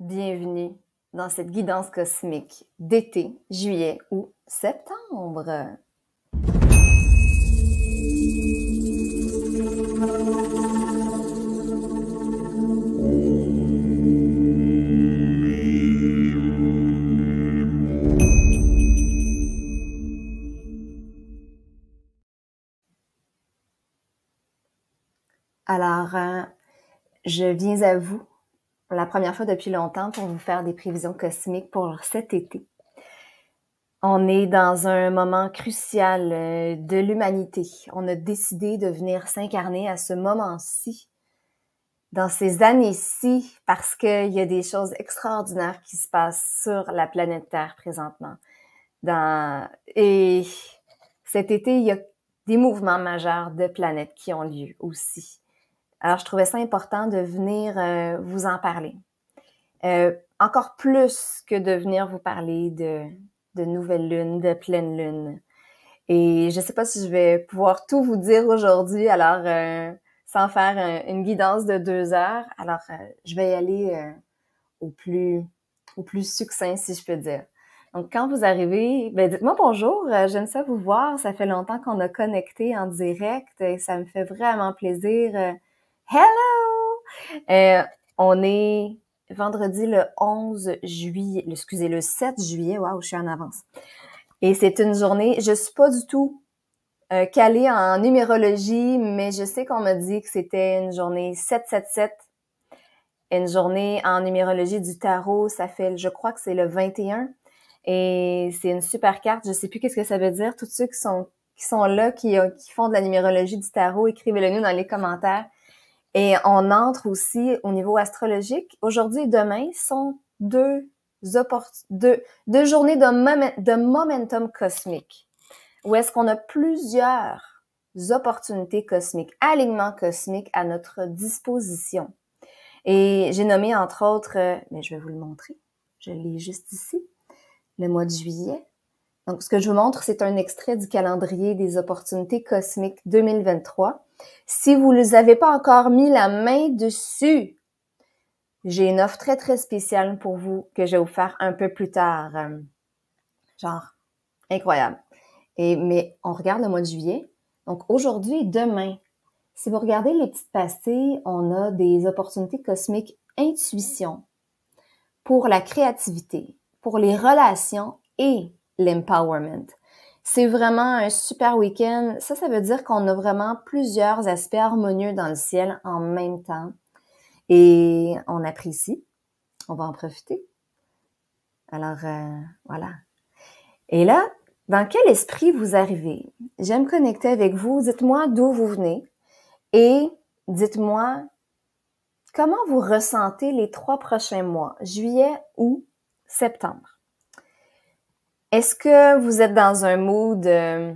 Bienvenue dans cette guidance cosmique d'été, juillet ou septembre. Alors, euh, je viens à vous la première fois depuis longtemps pour vous faire des prévisions cosmiques pour cet été. On est dans un moment crucial euh, de l'humanité. On a décidé de venir s'incarner à ce moment-ci, dans ces années-ci, parce qu'il y a des choses extraordinaires qui se passent sur la planète Terre présentement. Et cet été, il y a des mouvements majeurs de planètes qui ont lieu aussi. Alors, je trouvais ça important de venir euh, vous en parler. Euh, encore plus que de venir vous parler de, de nouvelle lune, de pleine lune. Et je ne sais pas si je vais pouvoir tout vous dire aujourd'hui, alors euh, sans faire une guidance de deux heures. Alors, je vais y aller au plus au plus succinct, si je peux dire. Donc, quand vous arrivez, ben, dites-moi bonjour, j'aime ça vous voir. Ça fait longtemps qu'on a connecté en direct et ça me fait vraiment plaisir Hello! Euh, on est vendredi le 11 juillet, excusez, le 7 juillet. Waouh, je suis en avance. Et c'est une journée, je suis pas du tout euh, calée en numérologie, mais je sais qu'on m'a dit que c'était une journée 777. Une journée en numérologie du tarot, ça fait, je crois que c'est le 21. Et c'est une super carte. Je sais plus qu'est-ce que ça veut dire. Tous ceux qui sont, qui sont là, qui, qui font de la numérologie du tarot, écrivez-le nous dans les commentaires et on entre aussi au niveau astrologique. Aujourd'hui et demain sont deux, deux, deux journées de, de momentum cosmique, où est-ce qu'on a plusieurs opportunités cosmiques, alignements cosmiques à notre disposition. Et j'ai nommé entre autres, euh, mais je vais vous le montrer, je l'ai juste ici, le mois de juillet. Donc ce que je vous montre, c'est un extrait du calendrier des opportunités cosmiques 2023 si vous ne avez pas encore mis la main dessus, j'ai une offre très, très spéciale pour vous que je vais vous faire un peu plus tard. Genre, incroyable. Et, mais on regarde le mois de juillet. Donc aujourd'hui et demain, si vous regardez les petites passées, on a des opportunités cosmiques intuition pour la créativité, pour les relations et l'empowerment. C'est vraiment un super week-end. Ça, ça veut dire qu'on a vraiment plusieurs aspects harmonieux dans le ciel en même temps. Et on apprécie. On va en profiter. Alors, euh, voilà. Et là, dans quel esprit vous arrivez? J'aime connecter avec vous. Dites-moi d'où vous venez et dites-moi comment vous ressentez les trois prochains mois, juillet, ou septembre. Est-ce que vous êtes dans un mood euh,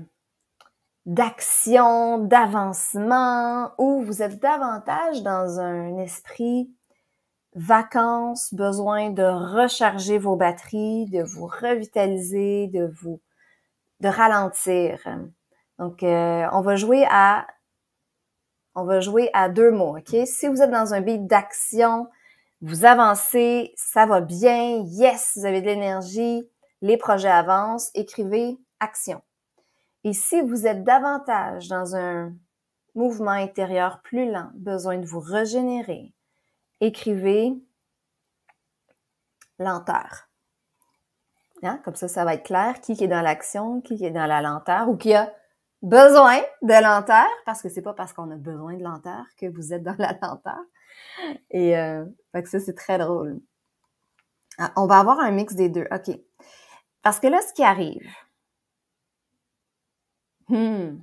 d'action, d'avancement, ou vous êtes davantage dans un esprit vacances, besoin de recharger vos batteries, de vous revitaliser, de vous de ralentir. Donc euh, on va jouer à on va jouer à deux mots, OK Si vous êtes dans un beat d'action, vous avancez, ça va bien, yes, vous avez de l'énergie, les projets avancent, écrivez action. Et si vous êtes davantage dans un mouvement intérieur plus lent, besoin de vous régénérer, écrivez lenteur. Hein? Comme ça, ça va être clair qui est dans l'action, qui est dans la lenteur ou qui a besoin de lenteur, parce que c'est pas parce qu'on a besoin de lenteur que vous êtes dans la lenteur. Et euh, que ça, c'est très drôle. Ah, on va avoir un mix des deux. OK. Parce que là, ce qui arrive, hmm.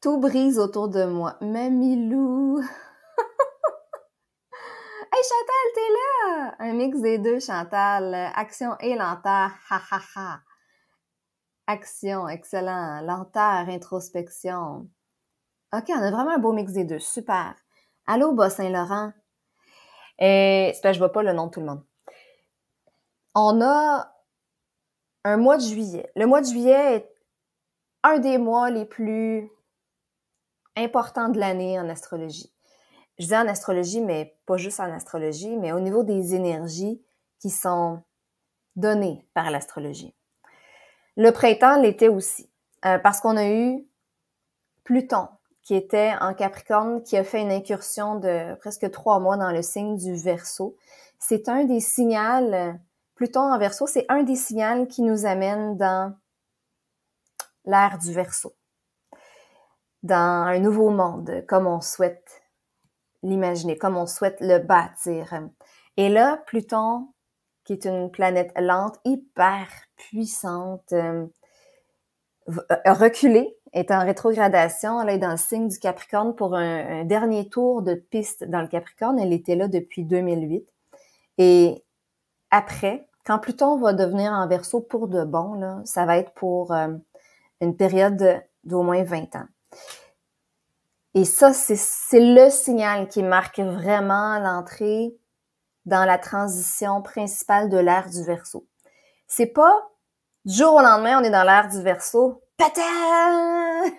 tout brise autour de moi. Mamilou! hey Chantal, t'es là! Un mix des deux, Chantal. Action et lenteur. Ha ha ha. Action, excellent. Lenteur, introspection. OK, on a vraiment un beau mix des deux. Super. Allô, Bas Saint-Laurent. Et euh, ne je vois pas le nom de tout le monde on a un mois de juillet. Le mois de juillet est un des mois les plus importants de l'année en astrologie. Je dis en astrologie, mais pas juste en astrologie, mais au niveau des énergies qui sont données par l'astrologie. Le printemps l'était aussi, euh, parce qu'on a eu Pluton, qui était en Capricorne, qui a fait une incursion de presque trois mois dans le signe du Verseau. C'est un des signaux Pluton en verso, c'est un des signaux qui nous amène dans l'ère du verso, dans un nouveau monde, comme on souhaite l'imaginer, comme on souhaite le bâtir. Et là, Pluton, qui est une planète lente, hyper puissante, euh, reculée, est en rétrogradation, elle est dans le signe du Capricorne pour un, un dernier tour de piste dans le Capricorne. Elle était là depuis 2008. Et après, quand Pluton va devenir en verso pour de bon, là, ça va être pour euh, une période d'au moins 20 ans. Et ça, c'est le signal qui marque vraiment l'entrée dans la transition principale de l'ère du verso. C'est pas du jour au lendemain, on est dans l'ère du verso.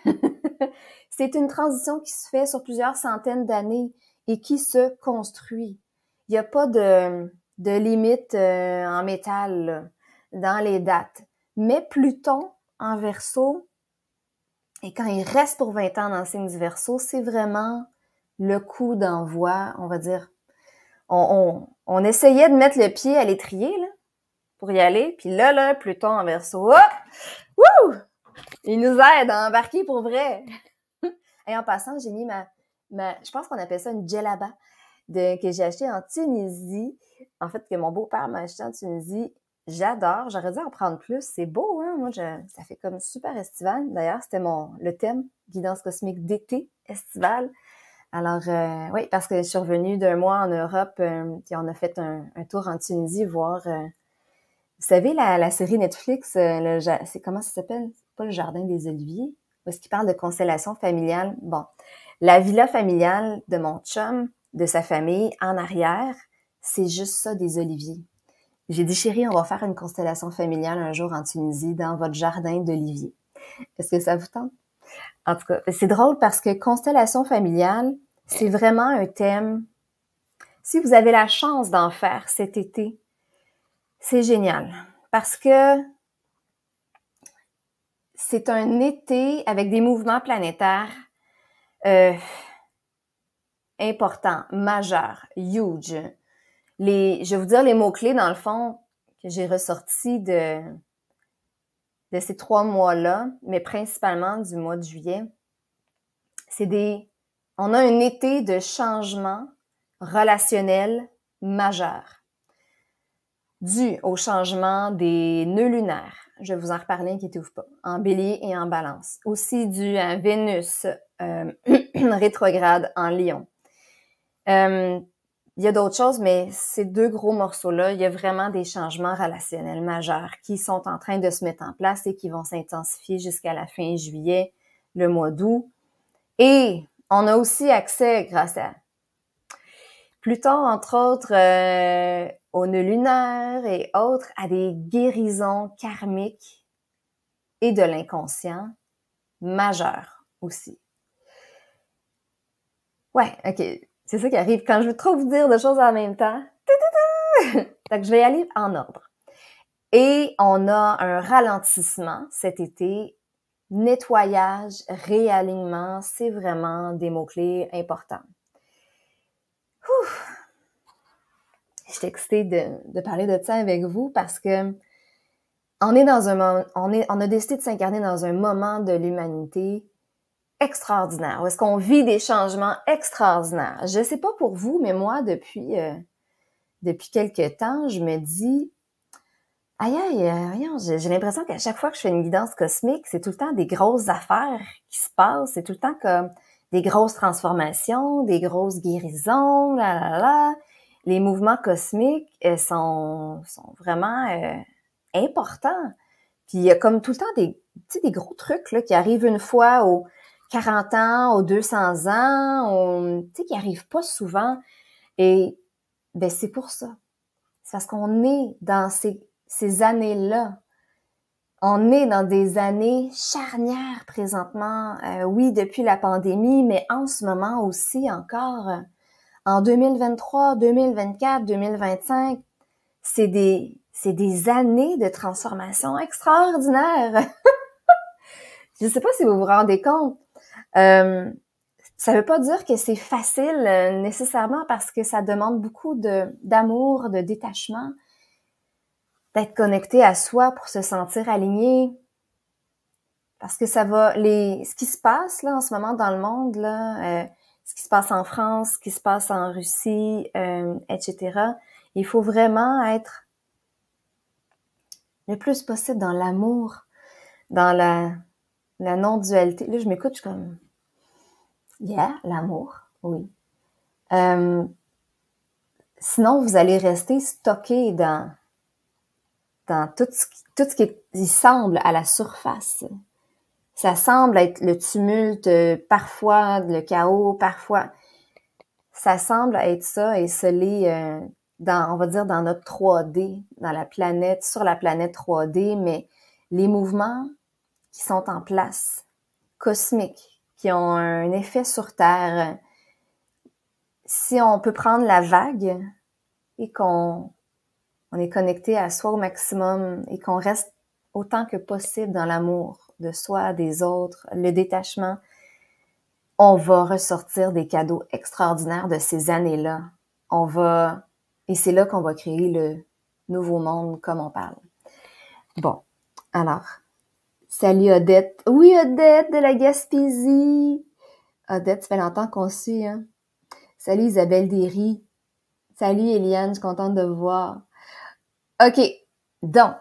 c'est une transition qui se fait sur plusieurs centaines d'années et qui se construit. Il n'y a pas de, de limites euh, en métal dans les dates. Mais Pluton en verso, et quand il reste pour 20 ans dans le signe du verso, c'est vraiment le coup d'envoi, on va dire. On, essayait de mettre le pied à l'étrier là, pour y aller, puis là, là, Pluton en verso, oh! Wouh! il nous aide à embarquer pour vrai. et en passant, j'ai mis ma, ma je pense qu'on appelle ça une djellaba que j'ai acheté en Tunisie. En fait, que mon beau-père m'a acheté en Tunisie. J'adore. J'aurais dû en prendre plus. C'est beau, hein? Moi, je, ça fait comme super estival. D'ailleurs, c'était mon le thème guidance cosmique d'été estival. Alors, euh, oui, parce que je suis revenue d'un mois en Europe, euh, on a fait un, un tour en Tunisie, voir. Euh, vous savez, la, la série Netflix, euh, c'est comment ça s'appelle? pas le Jardin des Oliviers? Parce qu'il parle de constellation familiale. Bon, la villa familiale de mon chum, de sa famille en arrière, c'est juste ça des oliviers. J'ai dit, chérie, on va faire une constellation familiale un jour en Tunisie dans votre jardin d'oliviers. Est-ce que ça vous tente? En tout cas, c'est drôle parce que constellation familiale, c'est vraiment un thème. Si vous avez la chance d'en faire cet été, c'est génial parce que c'est un été avec des mouvements planétaires euh, important, majeur, huge. Les, je vais vous dire les mots-clés, dans le fond, que j'ai ressorti de, de ces trois mois-là, mais principalement du mois de juillet. C'est des. On a un été de changement relationnel majeur dû au changement des nœuds lunaires. Je vais vous en reparler, inquiétez-vous pas. En bélier et en balance. Aussi dû à Vénus euh, rétrograde en lion. Euh, il y a d'autres choses, mais ces deux gros morceaux-là, il y a vraiment des changements relationnels majeurs qui sont en train de se mettre en place et qui vont s'intensifier jusqu'à la fin juillet, le mois d'août. Et on a aussi accès grâce à Pluton, entre autres, euh, au nœud lunaire et autres, à des guérisons karmiques et de l'inconscient majeur aussi. Ouais, ok. C'est ça qui arrive quand je veux trop vous dire de choses en même temps. Donc, je vais y aller en ordre. Et on a un ralentissement cet été. Nettoyage, réalignement, c'est vraiment des mots-clés importants. Je suis excitée de, parler de ça avec vous parce que on est dans un on, est, on a décidé de s'incarner dans un moment de l'humanité extraordinaire. où est-ce qu'on vit des changements extraordinaires. Je sais pas pour vous, mais moi, depuis, euh, depuis quelques temps, je me dis, aïe, aïe, euh, j'ai l'impression qu'à chaque fois que je fais une guidance cosmique, c'est tout le temps des grosses affaires qui se passent, c'est tout le temps comme des grosses transformations, des grosses guérisons, là, là, là. Les mouvements cosmiques euh, sont, sont vraiment importants. Puis il y a comme tout le temps des, des gros trucs là, qui arrivent une fois au 40 ans ou 200 ans, on, tu sais, qui arrivent pas souvent. Et ben c'est pour ça. C'est parce qu'on est dans ces, ces années-là. On est dans des années charnières présentement. Euh, oui, depuis la pandémie, mais en ce moment aussi encore. en 2023, 2024, 2025, c'est des, c'est des années de transformation extraordinaire. Je ne sais pas si vous vous rendez compte ça euh, ça veut pas dire que c'est facile euh, nécessairement parce que ça demande beaucoup d'amour, de détachement, d'être connecté à soi pour se sentir aligné. Parce que ça va, les, ce qui se passe là en ce moment dans le monde là, euh, ce qui se passe en France, ce qui se passe en Russie, etc. Il faut vraiment être le plus possible dans l'amour, dans la, la non-dualité. Là, je m'écoute, je comme Yeah, l'amour, oui. Euh, sinon, vous allez rester stocké dans, dans tout ce qui, tout qui, semble à la surface. Ça semble être le tumulte, parfois le chaos, parfois. Ça semble être ça et se lit euh, dans, on va dire, dans notre 3D, dans la planète, sur la planète 3D, mais les mouvements qui sont en place, cosmiques, qui ont un effet sur Terre. Si on peut prendre la vague et qu'on est connecté à soi au maximum et qu'on reste autant que possible dans l'amour de soi, des autres, le détachement, on va ressortir des cadeaux extraordinaires de ces années-là. On va, et c'est là qu'on va créer le nouveau monde comme on parle. Bon. Alors, Salut Odette. Oui, Odette de la Gaspésie. Odette, ça fait longtemps qu'on suit, hein? Salut Isabelle Derry. Salut Eliane, je suis contente de vous voir. OK, donc,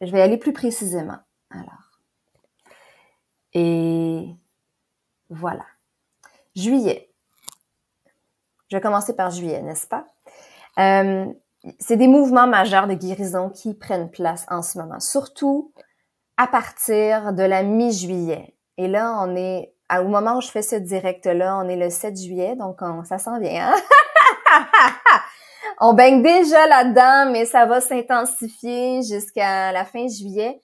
je vais aller plus précisément. Alors, et voilà. Juillet. Je vais commencer par juillet, n'est-ce pas? Euh, c'est des mouvements majeurs de guérison qui prennent place en ce moment. Surtout à partir de la mi-juillet. Et là, on est, au moment où je fais ce direct-là, on est le 7 juillet, donc on, ça s'en vient. Hein? on baigne déjà là-dedans, mais ça va s'intensifier jusqu'à la fin juillet.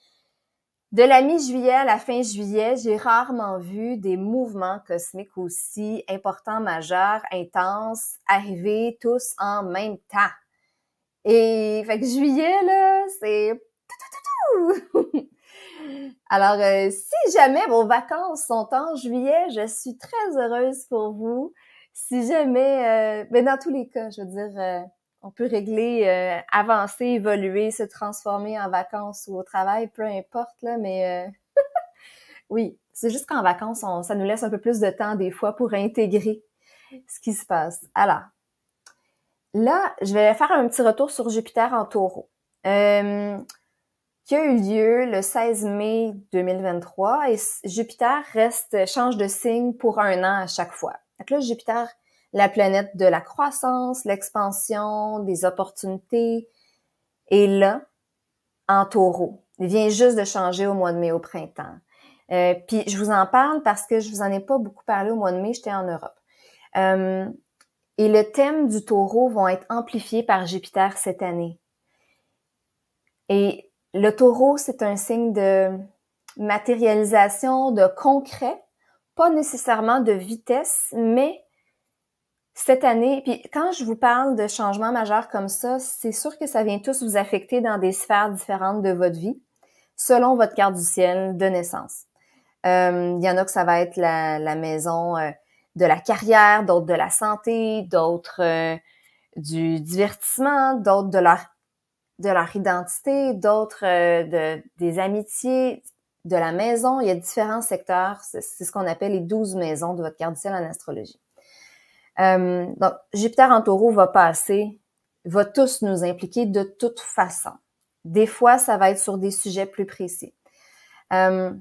De la mi-juillet à la fin juillet, j'ai rarement vu des mouvements cosmiques aussi importants, majeurs, intenses, arriver tous en même temps. Et fait que juillet, là, c'est... Alors, euh, si jamais vos vacances sont en juillet, je suis très heureuse pour vous. Si jamais, mais euh, ben, dans tous les cas, je veux dire, euh, on peut régler, avancer, évoluer, se transformer en vacances ou au travail, peu importe, là, mais oui, c'est juste qu'en vacances, ça nous laisse un peu plus de temps des fois pour intégrer ce qui se passe. Alors, là, je vais faire un petit retour sur Jupiter en taureau qui a eu lieu le 16 mai 2023 et Jupiter reste, change de signe pour un an à chaque fois. Donc là, Jupiter, la planète de la croissance, l'expansion, des opportunités, est là, en taureau. Il vient juste de changer au mois de mai, au printemps. Euh, puis je vous en parle parce que je vous en ai pas beaucoup parlé au mois de mai, j'étais en Europe. Euh, et le thème du taureau vont être amplifiés par Jupiter cette année. Et le taureau, c'est un signe de matérialisation, de concret, pas nécessairement de vitesse, mais cette année, puis quand je vous parle de changements majeurs comme ça, c'est sûr que ça vient tous vous affecter dans des sphères différentes de votre vie, selon votre carte du ciel de naissance. Euh, il y en a que ça va être la, maison euh, de la carrière, d'autres de la santé, d'autres euh, du divertissement, d'autres de l'art de leur identité, d'autres euh, des amitiés, de la maison. Il y a différents secteurs. C'est ce qu'on appelle les douze maisons de votre carte en astrologie. Euh, donc, Jupiter en taureau va passer, va tous nous impliquer de toute façon. Des fois, ça va être sur des sujets plus précis. Euh,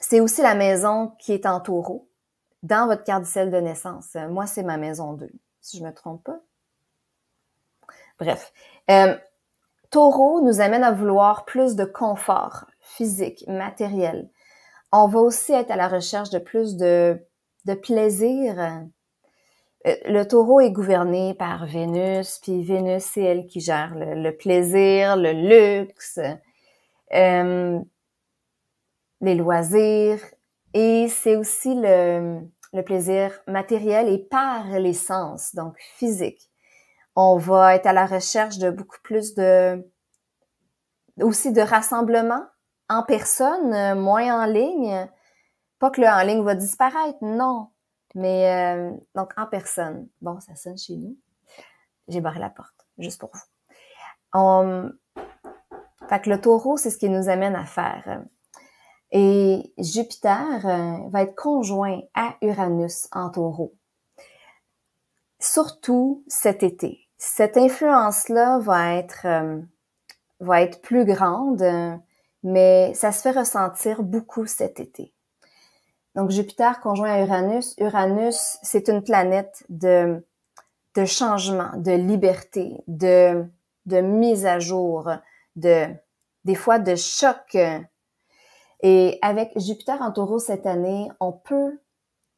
c'est aussi la maison qui est en taureau dans votre carte de naissance. Moi, c'est ma maison 2, si je me trompe pas. Bref. Taureau nous amène à vouloir plus de confort physique, matériel. On va aussi être à la recherche de plus de, plaisir. Euh, le taureau est gouverné par Vénus, puis Vénus, c'est elle qui gère le, plaisir, le luxe, euh, les loisirs, et c'est aussi le, le plaisir matériel et par les sens, donc physique. On va être à la recherche de beaucoup plus de aussi de rassemblements en personne, euh, moins en ligne. Pas que le en ligne va disparaître, non. Mais euh, donc en personne. Bon, ça sonne chez nous. J'ai barré la porte, juste pour vous. On... Hum, fait que le taureau, c'est ce qui nous amène à faire. Et Jupiter euh, va être conjoint à Uranus en taureau. Surtout cet été cette influence-là va être, euh, va être plus grande, mais ça se fait ressentir beaucoup cet été. Donc Jupiter conjoint à Uranus, Uranus, c'est une planète de, de changement, de liberté, de, de mise à jour, de des fois de choc. Et avec Jupiter en taureau cette année, on peut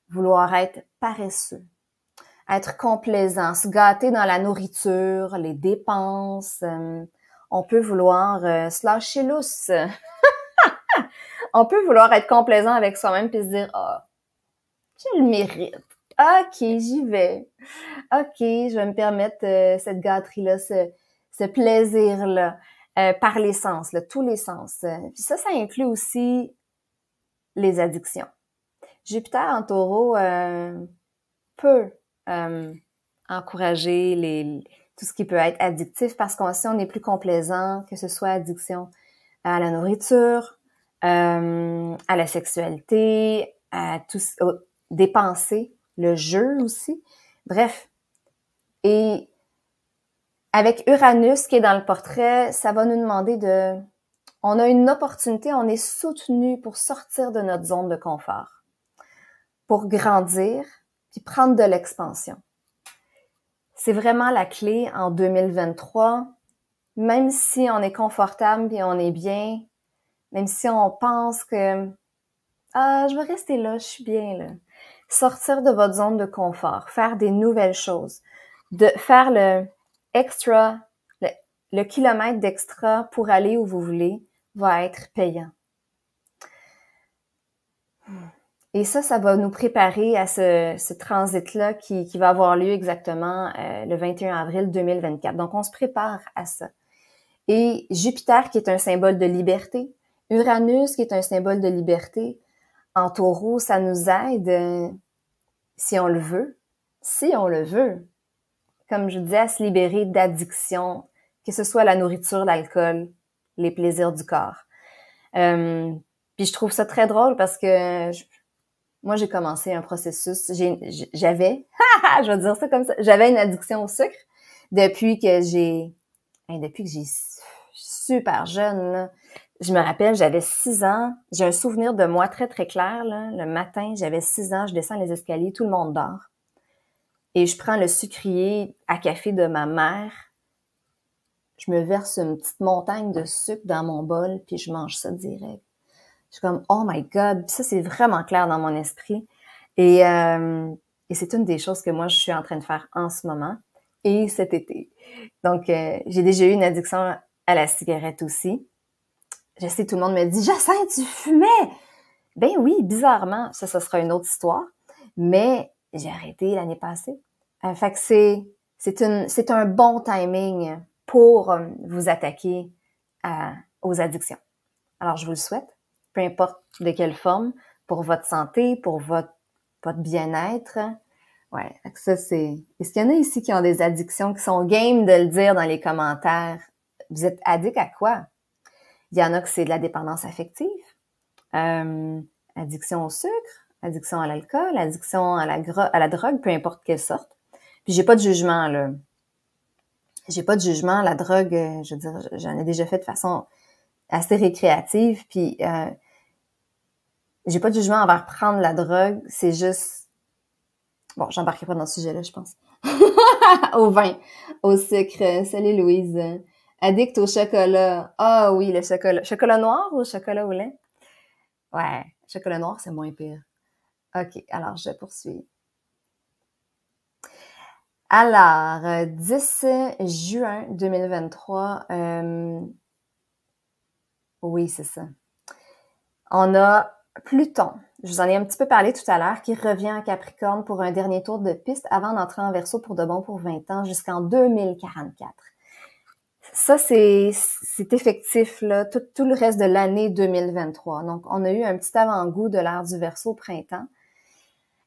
vouloir être paresseux, être complaisant, se gâter dans la nourriture, les dépenses. Euh, on peut vouloir euh, se lâcher lousse. on peut vouloir être complaisant avec soi-même puis se dire Ah, oh, je le mérite. OK, j'y vais. OK, je vais me permettre euh, cette gâterie-là, ce, plaisir-là, par les sens, tous les sens. Puis ça, ça inclut aussi les addictions. Jupiter en taureau peut euh, encourager les, tout ce qui peut être addictif parce qu'on si on est plus complaisant, que ce soit addiction à la nourriture, euh, à la sexualité, à tous le jeu aussi. Bref. Et avec Uranus qui est dans le portrait, ça va nous demander de on a une opportunité, on est soutenu pour sortir de notre zone de confort, pour grandir, prendre de l'expansion. C'est vraiment la clé en 2023. Même si on est confortable et on est bien, même si on pense que ah, je vais rester là, je suis bien là. Sortir de votre zone de confort, faire des nouvelles choses, de faire le extra, le, kilomètre d'extra pour aller où vous voulez va être payant. Hmm. Et ça, ça va nous préparer à ce, transit-là qui, qui, va avoir lieu exactement euh, le 21 avril 2024. Donc, on se prépare à ça. Et Jupiter, qui est un symbole de liberté, Uranus, qui est un symbole de liberté, en taureau, ça nous aide euh, si on le veut, si on le veut, comme je disais, à se libérer d'addiction, que ce soit la nourriture, l'alcool, les plaisirs du corps. Euh, puis je trouve ça très drôle parce que moi, j'ai commencé un processus. J'avais, je vais dire ça comme ça, j'avais une addiction au sucre depuis que j'ai, depuis que j'ai super jeune. Je me rappelle, j'avais six ans. J'ai un souvenir de moi très très clair. Là. Le matin, j'avais six ans, je descends les escaliers, tout le monde dort, et je prends le sucrier à café de ma mère. Je me verse une petite montagne de sucre dans mon bol, puis je mange ça direct. Je suis comme, oh my God, ça c'est vraiment clair dans mon esprit. Et, euh, et c'est une des choses que moi, je suis en train de faire en ce moment et cet été. Donc, euh, j'ai déjà eu une addiction à la cigarette aussi. Je sais, tout le monde me dit, Jacinthe, tu fumais! Ben oui, bizarrement, ça, ça sera une autre histoire. Mais j'ai arrêté l'année passée. Euh, fait que c'est, c'est, une, c'est un bon timing pour euh, vous attaquer aux addictions. Alors, je vous le souhaite peu importe de quelle forme, pour votre santé, pour votre, votre bien-être. Ouais, ça c'est. Est-ce qu'il y en a ici qui ont des addictions, qui sont game de le dire dans les commentaires? Vous êtes addict à quoi? Il y en a que c'est de la dépendance affective, euh, addiction au sucre, addiction à l'alcool, addiction à la, à la drogue, peu importe quelle sorte. Puis j'ai pas de jugement là. J'ai pas de jugement. La drogue, euh, je veux dire, j'en ai déjà fait de façon assez récréative. Puis euh, j'ai pas de jugement envers prendre la drogue, c'est juste... Bon, j'embarquerai pas dans ce sujet-là, je pense. au vin, au sucre. Salut Louise. Addict au chocolat. Ah oui, le chocolat. Chocolat noir ou chocolat au lait? Ouais, chocolat noir, c'est moins pire. OK, alors je poursuis. Alors, 10 euh, juin 2023, euh, oui, c'est ça. On a Pluton, je vous en ai un petit peu parlé tout à l'heure, qui revient à Capricorne pour un dernier tour de piste avant d'entrer en verso pour de bon pour 20 ans jusqu'en 2044. Ça, c'est effectif, là, tout, le reste de l'année 2023. Donc, on a eu un petit avant-goût de l'ère du verso printemps.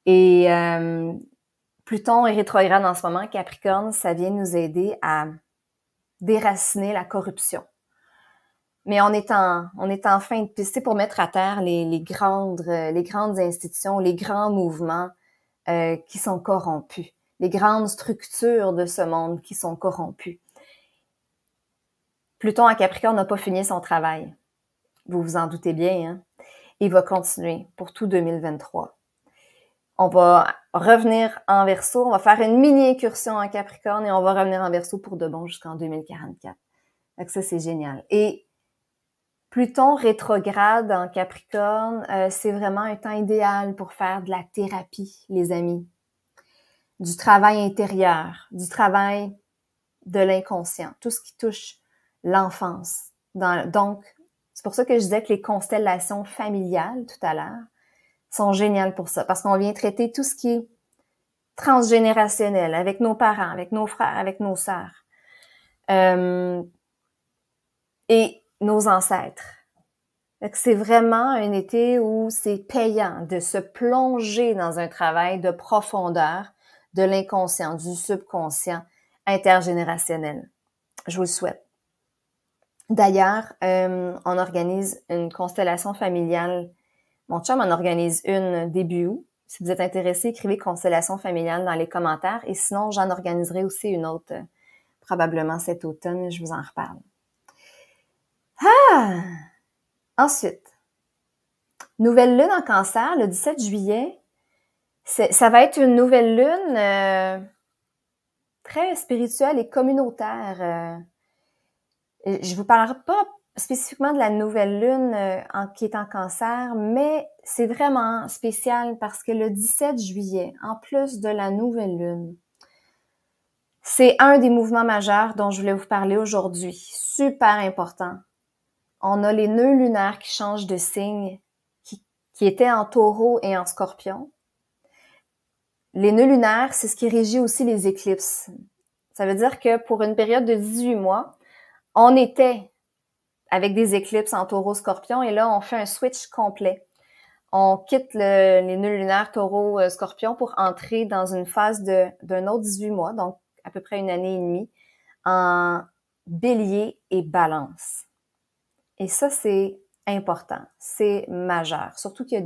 Et euh, Pluton est rétrograde en ce moment. Capricorne, ça vient nous aider à déraciner la corruption mais on est en, on est en fin de piste pour mettre à terre les, les, grandes, euh, les grandes institutions, les grands mouvements euh, qui sont corrompus, les grandes structures de ce monde qui sont corrompus. Pluton en Capricorne n'a pas fini son travail. Vous vous en doutez bien. Hein? Il va continuer pour tout 2023. On va revenir en verso, on va faire une mini-incursion en Capricorne et on va revenir en verso pour de bon jusqu'en 2044. Donc ça, c'est génial. Et Pluton rétrograde en Capricorne, euh, c'est vraiment un temps idéal pour faire de la thérapie, les amis. Du travail intérieur, du travail de l'inconscient, tout ce qui touche l'enfance. donc, c'est pour ça que je disais que les constellations familiales tout à l'heure sont géniales pour ça, parce qu'on vient traiter tout ce qui est transgénérationnel avec nos parents, avec nos frères, avec nos sœurs. Euh, et nos ancêtres. C'est vraiment un été où c'est payant de se plonger dans un travail de profondeur de l'inconscient, du subconscient intergénérationnel. Je vous le souhaite. D'ailleurs, euh, on organise une constellation familiale. Mon chum en organise une début août. Si vous êtes intéressé, écrivez constellation familiale dans les commentaires. Et sinon, j'en organiserai aussi une autre euh, probablement cet automne. Je vous en reparle. Ah! Ensuite, nouvelle lune en cancer le 17 juillet. Ça va être une nouvelle lune euh, très spirituelle et communautaire. Je euh. je vous parlerai pas spécifiquement de la nouvelle lune euh, qui est en cancer, mais c'est vraiment spécial parce que le 17 juillet, en plus de la nouvelle lune, c'est un des mouvements majeurs dont je voulais vous parler aujourd'hui. Super important on a les nœuds lunaires qui changent de signe, qui, qui étaient en taureau et en scorpion. Les nœuds lunaires, c'est ce qui régit aussi les éclipses. Ça veut dire que pour une période de 18 mois, on était avec des éclipses en taureau scorpion et là, on fait un switch complet. On quitte les nœuds lunaires taureau euh, scorpion pour entrer dans une phase d'un autre 18 mois, donc à peu près une année et demie, en bélier et balance. Et ça, c'est important, c'est majeur. Surtout qu'il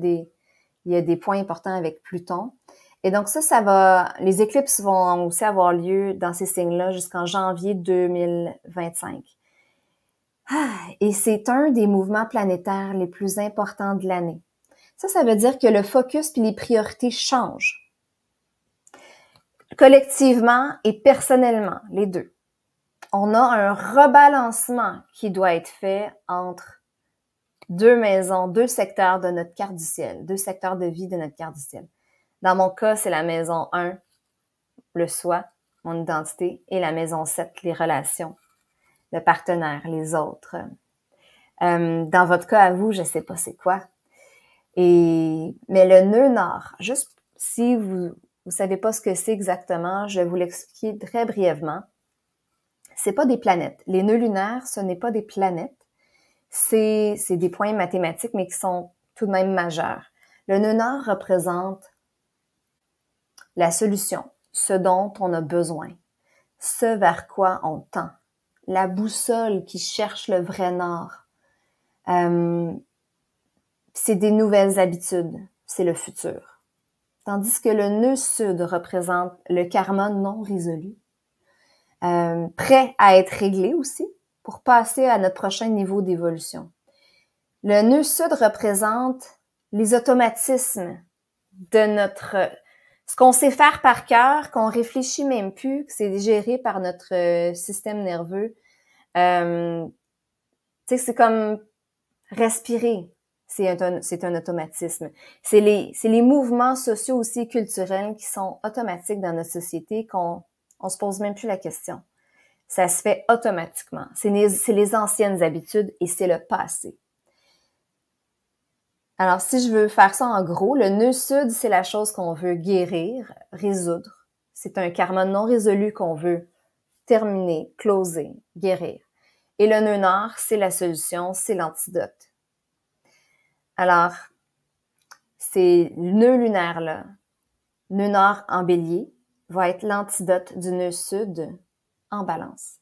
y a des, points importants avec Pluton. Et donc ça, ça va, les éclipses vont aussi avoir lieu dans ces signes-là jusqu'en janvier 2025. Ah, et c'est un des mouvements planétaires les plus importants de l'année. Ça, ça veut dire que le focus puis les priorités changent. Collectivement et personnellement, les deux on a un rebalancement qui doit être fait entre deux maisons, deux secteurs de notre carte du ciel, deux secteurs de vie de notre carte du ciel. Dans mon cas, c'est la maison 1, le soi, mon identité, et la maison 7, les relations, le partenaire, les autres. Euh, dans votre cas, à vous, je sais pas c'est quoi. Et, mais le nœud nord, juste si vous, ne savez pas ce que c'est exactement, je vais vous l'expliquer très brièvement c'est pas des planètes. Les nœuds lunaires, ce n'est pas des planètes. C'est, c'est des points mathématiques, mais qui sont tout de même majeurs. Le nœud nord représente la solution, ce dont on a besoin, ce vers quoi on tend, la boussole qui cherche le vrai nord. Euh, c'est des nouvelles habitudes, c'est le futur. Tandis que le nœud sud représente le karma non résolu, euh, prêt à être réglé aussi pour passer à notre prochain niveau d'évolution. Le nœud sud représente les automatismes de notre ce qu'on sait faire par cœur, qu'on réfléchit même plus, que c'est géré par notre euh, système nerveux. Euh, tu sais, c'est comme respirer, c'est un, c'est un automatisme. C'est les, c'est les mouvements sociaux aussi culturels qui sont automatiques dans notre société qu'on on se pose même plus la question. Ça se fait automatiquement. C'est les, anciennes habitudes et c'est le passé. Alors, si je veux faire ça en gros, le nœud sud, c'est la chose qu'on veut guérir, résoudre. C'est un karma non résolu qu'on veut terminer, closer, guérir. Et le nœud nord, c'est la solution, c'est l'antidote. Alors, le nœud lunaire là nœud nord en bélier, va être l'antidote du nœud sud en balance.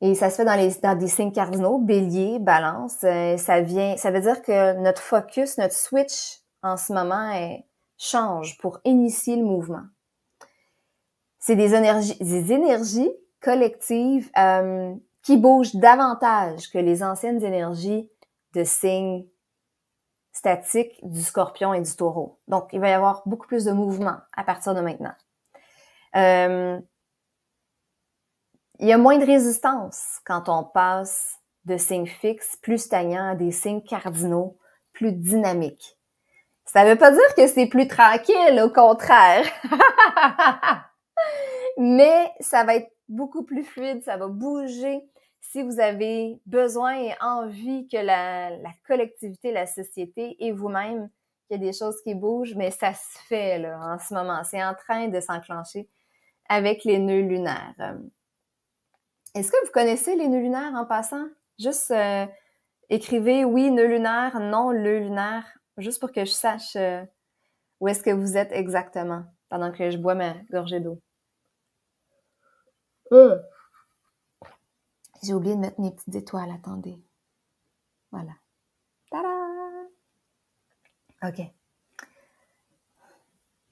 Et ça se fait dans, les, dans des signes cardinaux, bélier, balance. Euh, ça vient, ça veut dire que notre focus, notre switch en ce moment change pour initier le mouvement. C'est des énergies, des énergies collectives euh, qui bougent davantage que les anciennes énergies de signes statique du scorpion et du taureau. Donc, il va y avoir beaucoup plus de mouvement à partir de maintenant. Euh, il y a moins de résistance quand on passe de signes fixes plus stagnants à des signes cardinaux plus dynamiques. Ça ne veut pas dire que c'est plus tranquille, au contraire. Mais ça va être beaucoup plus fluide, ça va bouger si vous avez besoin et envie que la, collectivité, la société et vous-même, qu'il y a des choses qui bougent, mais ça se fait là, en ce moment. C'est en train de s'enclencher avec les nœuds lunaires. Euh, est-ce que vous connaissez les nœuds lunaires en passant? Juste euh, écrivez oui, nœud lunaire, non, le lunaire, juste pour que je sache euh, où est-ce que vous êtes exactement pendant que je bois ma gorgée d'eau. Mmh. J'ai oublié de mettre mes petites étoiles, attendez. Voilà. Tada! OK.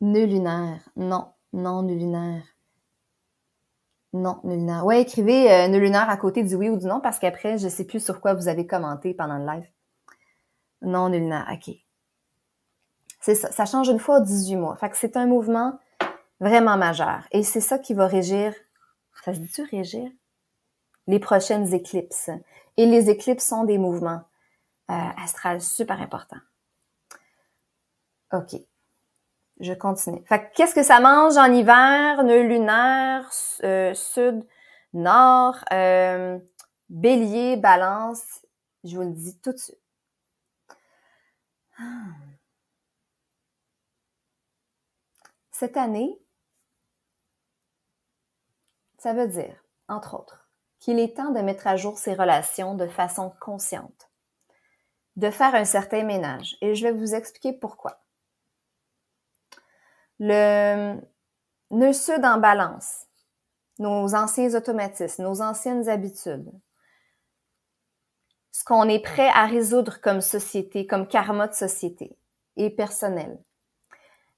Nœud lunaire. Non, non, nœud lunaire. Non, nœud lunaire. Ouais, écrivez euh, nœud lunaire à côté du oui ou du non parce qu'après, je ne sais plus sur quoi vous avez commenté pendant le live. Non, nœud lunaire. OK. C'est ça. Ça change une fois aux 18 mois. Fait que c'est un mouvement vraiment majeur. Et c'est ça qui va régir. Ça se dit-tu régir? les prochaines éclipses. Et les éclipses sont des mouvements euh, astrales super importants. OK. Je continue. qu'est-ce que ça mange en hiver? Nœud lunaire, euh, sud, nord, euh, bélier, balance. Je vous le dis tout de suite. Cette année, ça veut dire, entre autres, qu'il est temps de mettre à jour ses relations de façon consciente, de faire un certain ménage. Et je vais vous expliquer pourquoi. Le nœud sud en balance, nos anciens automatismes, nos anciennes habitudes, ce qu'on est prêt à résoudre comme société, comme karma de société et personnel.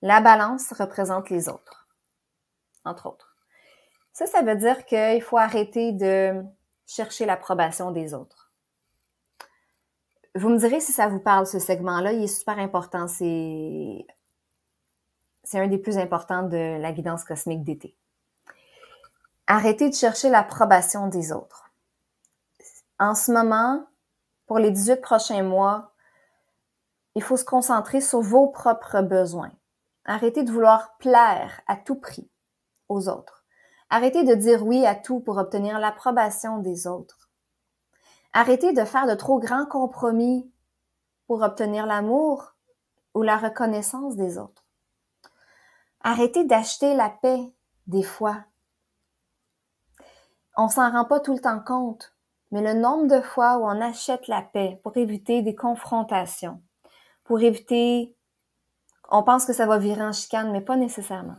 La balance représente les autres, entre autres. Ça, ça veut dire qu'il faut arrêter de chercher l'approbation des autres. Vous me direz si ça vous parle, ce segment-là. Il est super important. C'est, c'est un des plus importants de la guidance cosmique d'été. Arrêtez de chercher l'approbation des autres. En ce moment, pour les 18 prochains mois, il faut se concentrer sur vos propres besoins. Arrêtez de vouloir plaire à tout prix aux autres Arrêtez de dire oui à tout pour obtenir l'approbation des autres. Arrêtez de faire de trop grands compromis pour obtenir l'amour ou la reconnaissance des autres. Arrêtez d'acheter la paix des fois. On s'en rend pas tout le temps compte, mais le nombre de fois où on achète la paix pour éviter des confrontations, pour éviter, on pense que ça va virer en chicane, mais pas nécessairement.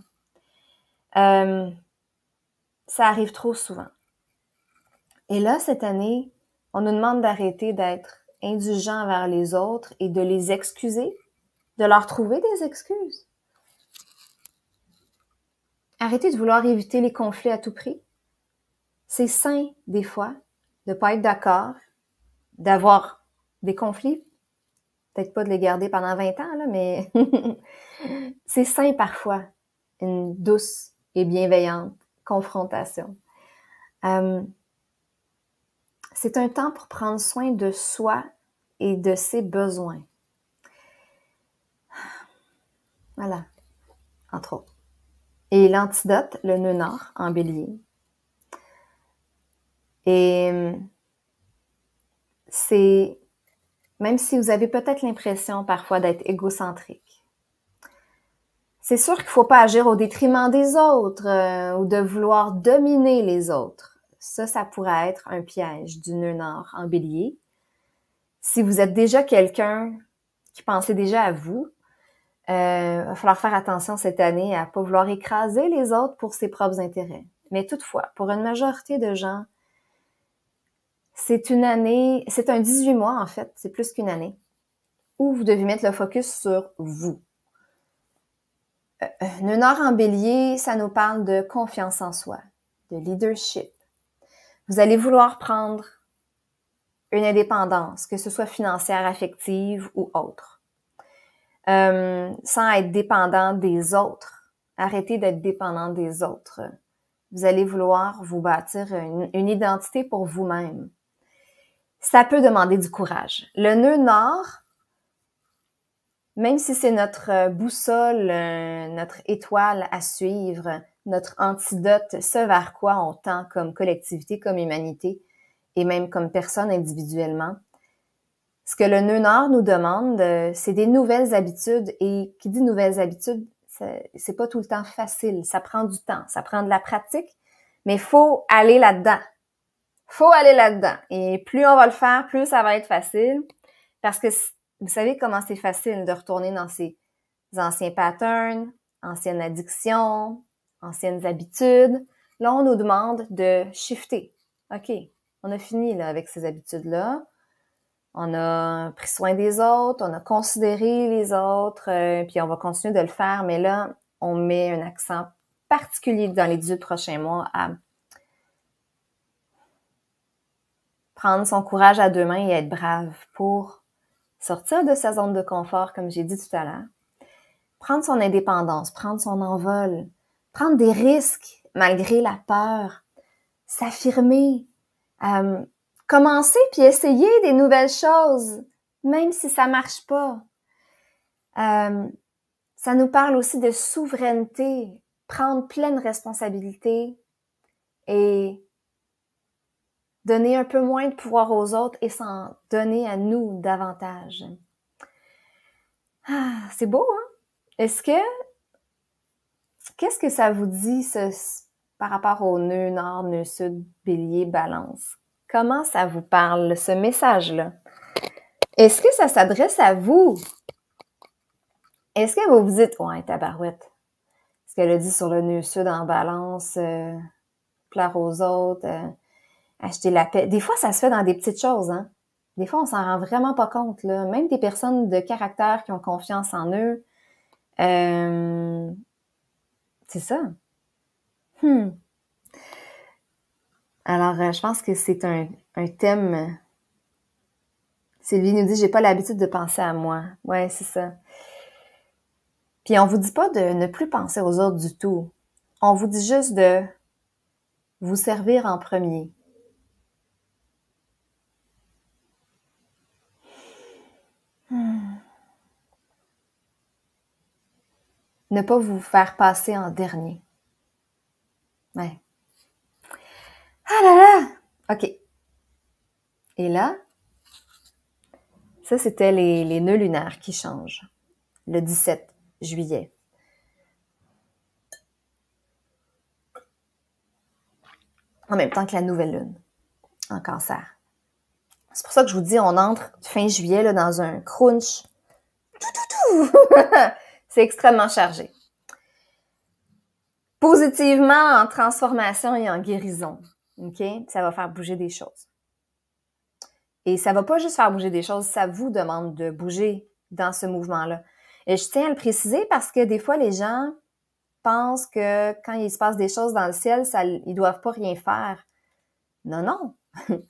Euh, ça arrive trop souvent. Et là, cette année, on nous demande d'arrêter d'être indulgents envers les autres et de les excuser, de leur trouver des excuses. Arrêtez de vouloir éviter les conflits à tout prix. C'est sain, des fois, de ne pas être d'accord, d'avoir des conflits, peut-être pas de les garder pendant 20 ans, mais c'est sain parfois, une douce et bienveillante confrontation. Euh, c'est un temps pour prendre soin de soi et de ses besoins. Voilà, entre autres. Et l'antidote, le nœud nord en bélier. Et euh, c'est, même si vous avez peut-être l'impression parfois d'être égocentrique, c'est sûr qu'il faut pas agir au détriment des autres euh, ou de vouloir dominer les autres. Ça, ça pourrait être un piège du nœud nord en bélier. Si vous êtes déjà quelqu'un qui pensait déjà à vous, il euh, va falloir faire attention cette année à pas vouloir écraser les autres pour ses propres intérêts. Mais toutefois, pour une majorité de gens, c'est une année, c'est un 18 mois en fait, c'est plus qu'une année, où vous devez mettre le focus sur vous, Nœud euh, euh, nord en bélier, ça nous parle de confiance en soi, de leadership. Vous allez vouloir prendre une indépendance, que ce soit financière, affective ou autre, euh, sans être dépendant des autres. Arrêtez d'être dépendant des autres. Vous allez vouloir vous bâtir une identité pour vous-même. Ça peut demander du courage. Le nœud nord, même si c'est notre euh, boussole, euh, notre étoile à suivre, notre antidote, ce vers quoi on tend comme collectivité, comme humanité et même comme personne individuellement, ce que le nœud nord nous demande, euh, c'est des nouvelles habitudes et qui dit nouvelles habitudes, c'est pas tout le temps facile, ça prend du temps, ça prend de la pratique, mais faut aller là-dedans. Faut aller là-dedans et plus on va le faire, plus ça va être facile parce que vous savez comment c'est facile de retourner dans ces anciens patterns, anciennes addictions, anciennes habitudes. Là, on nous demande de shifter. OK, on a fini avec ces habitudes-là. On a pris soin des autres, on a considéré les autres, euh, puis on va continuer de le faire. Mais là, on met un accent particulier dans les deux prochains mois à prendre son courage à deux mains et être brave pour sortir de sa zone de confort, comme j'ai dit tout à l'heure, prendre son indépendance, prendre son envol, prendre des risques malgré la peur, s'affirmer, euh, commencer puis essayer des nouvelles choses, même si ça marche pas. Euh, ça nous parle aussi de souveraineté, prendre pleine responsabilité et donner un peu moins de pouvoir aux autres et s'en donner à nous davantage. Ah, c'est beau, hein? Est-ce que... Qu'est-ce que ça vous dit ce, par rapport au nœud nord, nœud sud, bélier, balance? Comment ça vous parle, ce message-là? Est-ce que ça s'adresse à vous? Est-ce que vous vous dites, ouais, tabarouette, ce qu'elle a dit sur le nœud sud en balance, euh, plaire aux autres, euh, acheter la paix. Des fois, ça se fait dans des petites choses, hein. Des fois, on s'en rend vraiment pas compte, Même des personnes de caractère qui ont confiance en eux. Euh, c'est ça. Hmm. Alors, euh, je pense que c'est un, thème. Sylvie nous dit j'ai pas l'habitude de penser à moi. Ouais, c'est ça. Puis on vous dit pas de ne plus penser aux autres du tout. On vous dit juste de vous servir en premier. ne pas vous faire passer en dernier. Ouais. Ah là là! OK. Et là, ça, c'était les, les nœuds lunaires qui changent le 17 juillet. En même temps que la nouvelle lune en cancer. C'est pour ça que je vous dis, on entre fin juillet dans un crunch. Tout, tout, tout. C'est extrêmement chargé. Positivement en transformation et en guérison. OK? Ça va faire bouger des choses. Et ça va pas juste faire bouger des choses, ça vous demande de bouger dans ce mouvement-là. Et je tiens à le préciser parce que des fois, les gens pensent que quand il se passe des choses dans le ciel, ça, ils doivent pas rien faire. Non, non.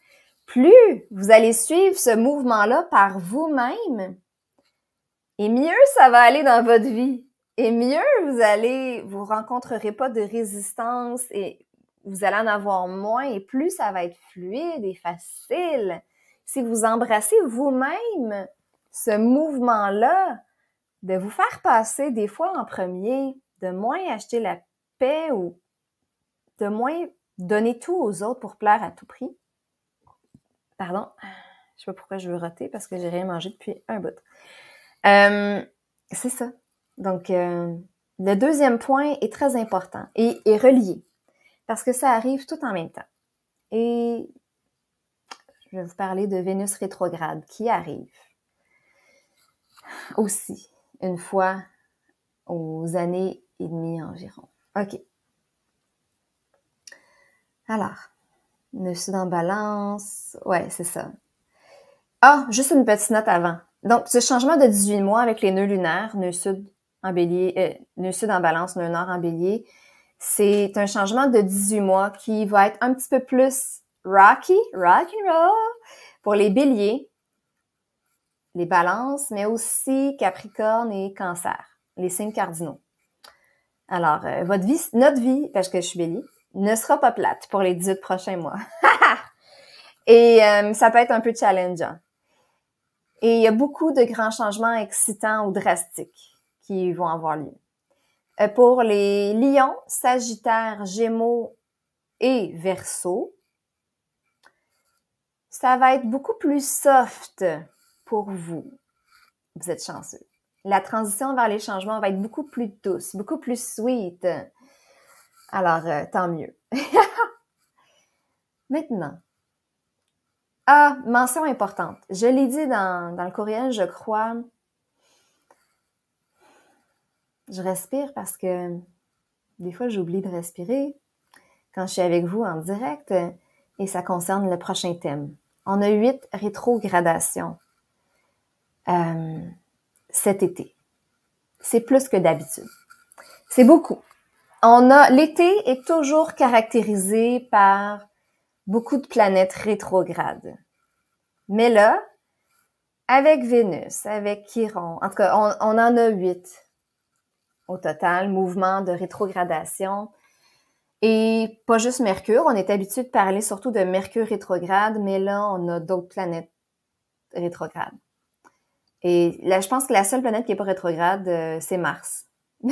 Plus vous allez suivre ce mouvement-là par vous-même, et mieux ça va aller dans votre vie. Et mieux vous allez, vous rencontrerez pas de résistance et vous allez en avoir moins et plus ça va être fluide et facile. Si vous embrassez vous-même ce mouvement-là, de vous faire passer des fois en premier, de moins acheter la paix ou de moins donner tout aux autres pour plaire à tout prix. Pardon, je sais pas pourquoi je veux rater parce que j'ai rien mangé depuis un bout. Euh, c'est ça. Donc, euh, le deuxième point est très important et est relié parce que ça arrive tout en même temps. Et je vais vous parler de Vénus rétrograde qui arrive aussi une fois aux années et demie environ. OK. Alors, le sud en balance. Ouais, c'est ça. Ah, juste une petite note avant. Donc, ce changement de 18 mois avec les nœuds lunaires, nœud sud en bélier, euh, nœud sud en balance, nœud nord en bélier, c'est un changement de 18 mois qui va être un petit peu plus rocky, rock and roll, pour les béliers, les balances, mais aussi Capricorne et Cancer, les signes cardinaux. Alors, euh, votre vie, notre vie, parce que je suis bélier, ne sera pas plate pour les 18 prochains mois. et euh, ça peut être un peu challengeant. Et il y a beaucoup de grands changements excitants ou drastiques qui vont avoir lieu. Euh, pour les lions, sagittaires, gémeaux et verso, ça va être beaucoup plus soft pour vous. Vous êtes chanceux. La transition vers les changements va être beaucoup plus douce, beaucoup plus sweet. Alors, euh, tant mieux. Maintenant, ah, mention importante. Je l'ai dit dans, le courriel, je crois. Je respire parce que des fois, j'oublie de respirer quand je suis avec vous en direct et ça concerne le prochain thème. On a huit rétrogradations euh, cet été. C'est plus que d'habitude. C'est beaucoup. On a l'été est toujours caractérisé par beaucoup de planètes rétrogrades. Mais là, avec Vénus, avec Chiron, en tout cas, on, en a huit au total, mouvement de rétrogradation. Et pas juste Mercure, on est habitué de parler surtout de Mercure rétrograde, mais là, on a d'autres planètes rétrogrades. Et là, je pense que la seule planète qui n'est pas rétrograde, euh, c'est Mars.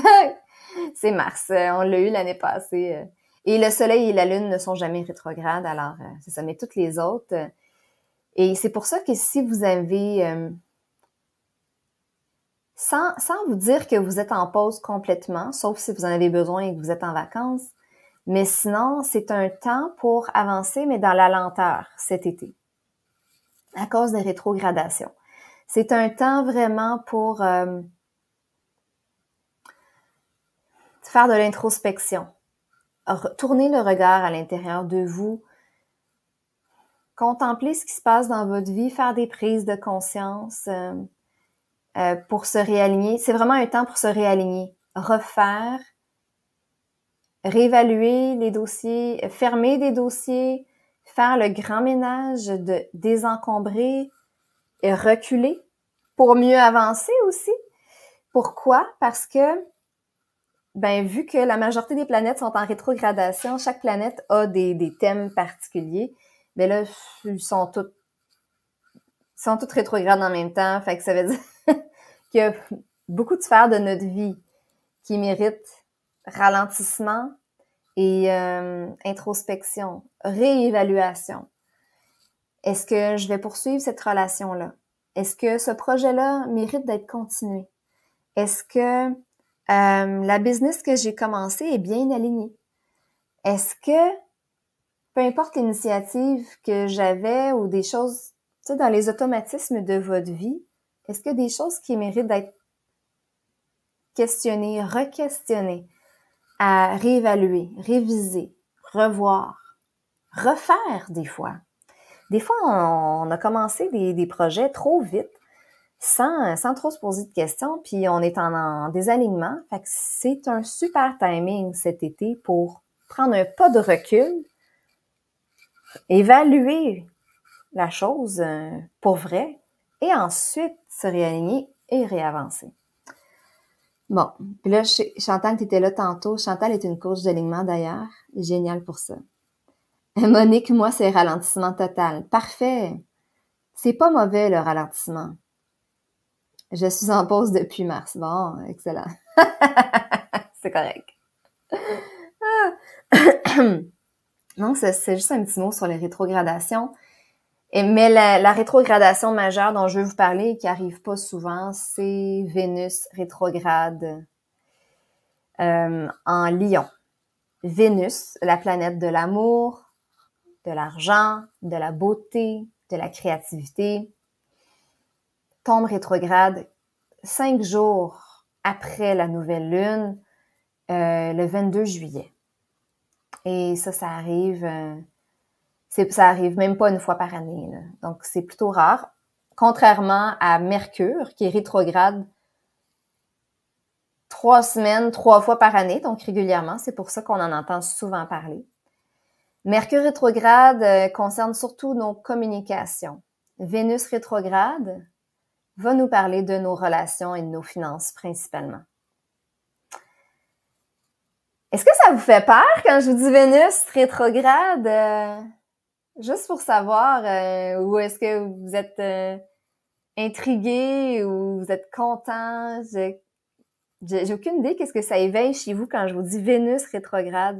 c'est Mars. Euh, on l'a eu l'année passée euh. Et le Soleil et la Lune ne sont jamais rétrogrades, alors euh, c'est ça. Mais toutes les autres. Euh, et c'est pour ça que si vous avez euh, sans, sans vous dire que vous êtes en pause complètement, sauf si vous en avez besoin et que vous êtes en vacances, mais sinon, c'est un temps pour avancer, mais dans la lenteur cet été, à cause des rétrogradations. C'est un temps vraiment pour faire de l'introspection, tourner le regard à l'intérieur de vous, contempler ce qui se passe dans votre vie, faire des prises de conscience euh, euh, pour se réaligner. C'est vraiment un temps pour se réaligner, refaire, réévaluer les dossiers, fermer des dossiers, faire le grand ménage de désencombrer et reculer pour mieux avancer aussi. Pourquoi? Parce que ben, vu que la majorité des planètes sont en rétrogradation, chaque planète a des, thèmes particuliers. Mais ben là, ils sont toutes sont toutes rétrogrades en même temps. Fait que ça veut dire qu'il y a beaucoup de sphères de notre vie qui mérite ralentissement et euh, introspection, réévaluation. Est-ce que je vais poursuivre cette relation-là? Est-ce que ce projet-là mérite d'être continué? Est-ce que euh, la business que j'ai commencé est bien alignée. Est-ce que, peu importe l'initiative que j'avais ou des choses, tu sais, dans les automatismes de votre vie, est-ce que des choses qui méritent d'être questionnées, requestionnées, à réévaluer, réviser, revoir, refaire des fois? Des fois, on a commencé des projets trop vite sans, euh, sans trop se poser de questions, puis on est en, désalignement. Fait que c'est un super timing cet été pour prendre un pas de recul, évaluer la chose euh, pour vrai, et ensuite se réaligner et réavancer. Bon, puis là, Chantal, tu étais là tantôt. Chantal est une course d'alignement d'ailleurs. Génial pour ça. Monique, moi, c'est ralentissement total. Parfait. C'est pas mauvais le ralentissement. Je suis en pause depuis mars. Bon, excellent. c'est correct. Donc, ah. c'est juste un petit mot sur les rétrogradations. mais la, rétrogradation majeure dont je veux vous parler, qui arrive pas souvent, c'est Vénus rétrograde euh, en Lion. Vénus, la planète de l'amour, de l'argent, de la beauté, de la créativité, tombe rétrograde cinq jours après la nouvelle lune, euh, le 22 juillet. Et ça, ça arrive, euh, ça arrive même pas une fois par année. Donc, c'est plutôt rare. Contrairement à Mercure, qui est rétrograde trois semaines, trois fois par année, donc régulièrement. C'est pour ça qu'on en entend souvent parler. Mercure rétrograde euh, concerne surtout nos communications. Vénus rétrograde va nous parler de nos relations et de nos finances principalement. Est-ce que ça vous fait peur quand je vous dis Vénus rétrograde? Euh, juste pour savoir, euh, où est-ce que vous êtes euh, intrigué ou vous êtes content? J'ai aucune idée qu'est-ce que ça éveille chez vous quand je vous dis Vénus rétrograde.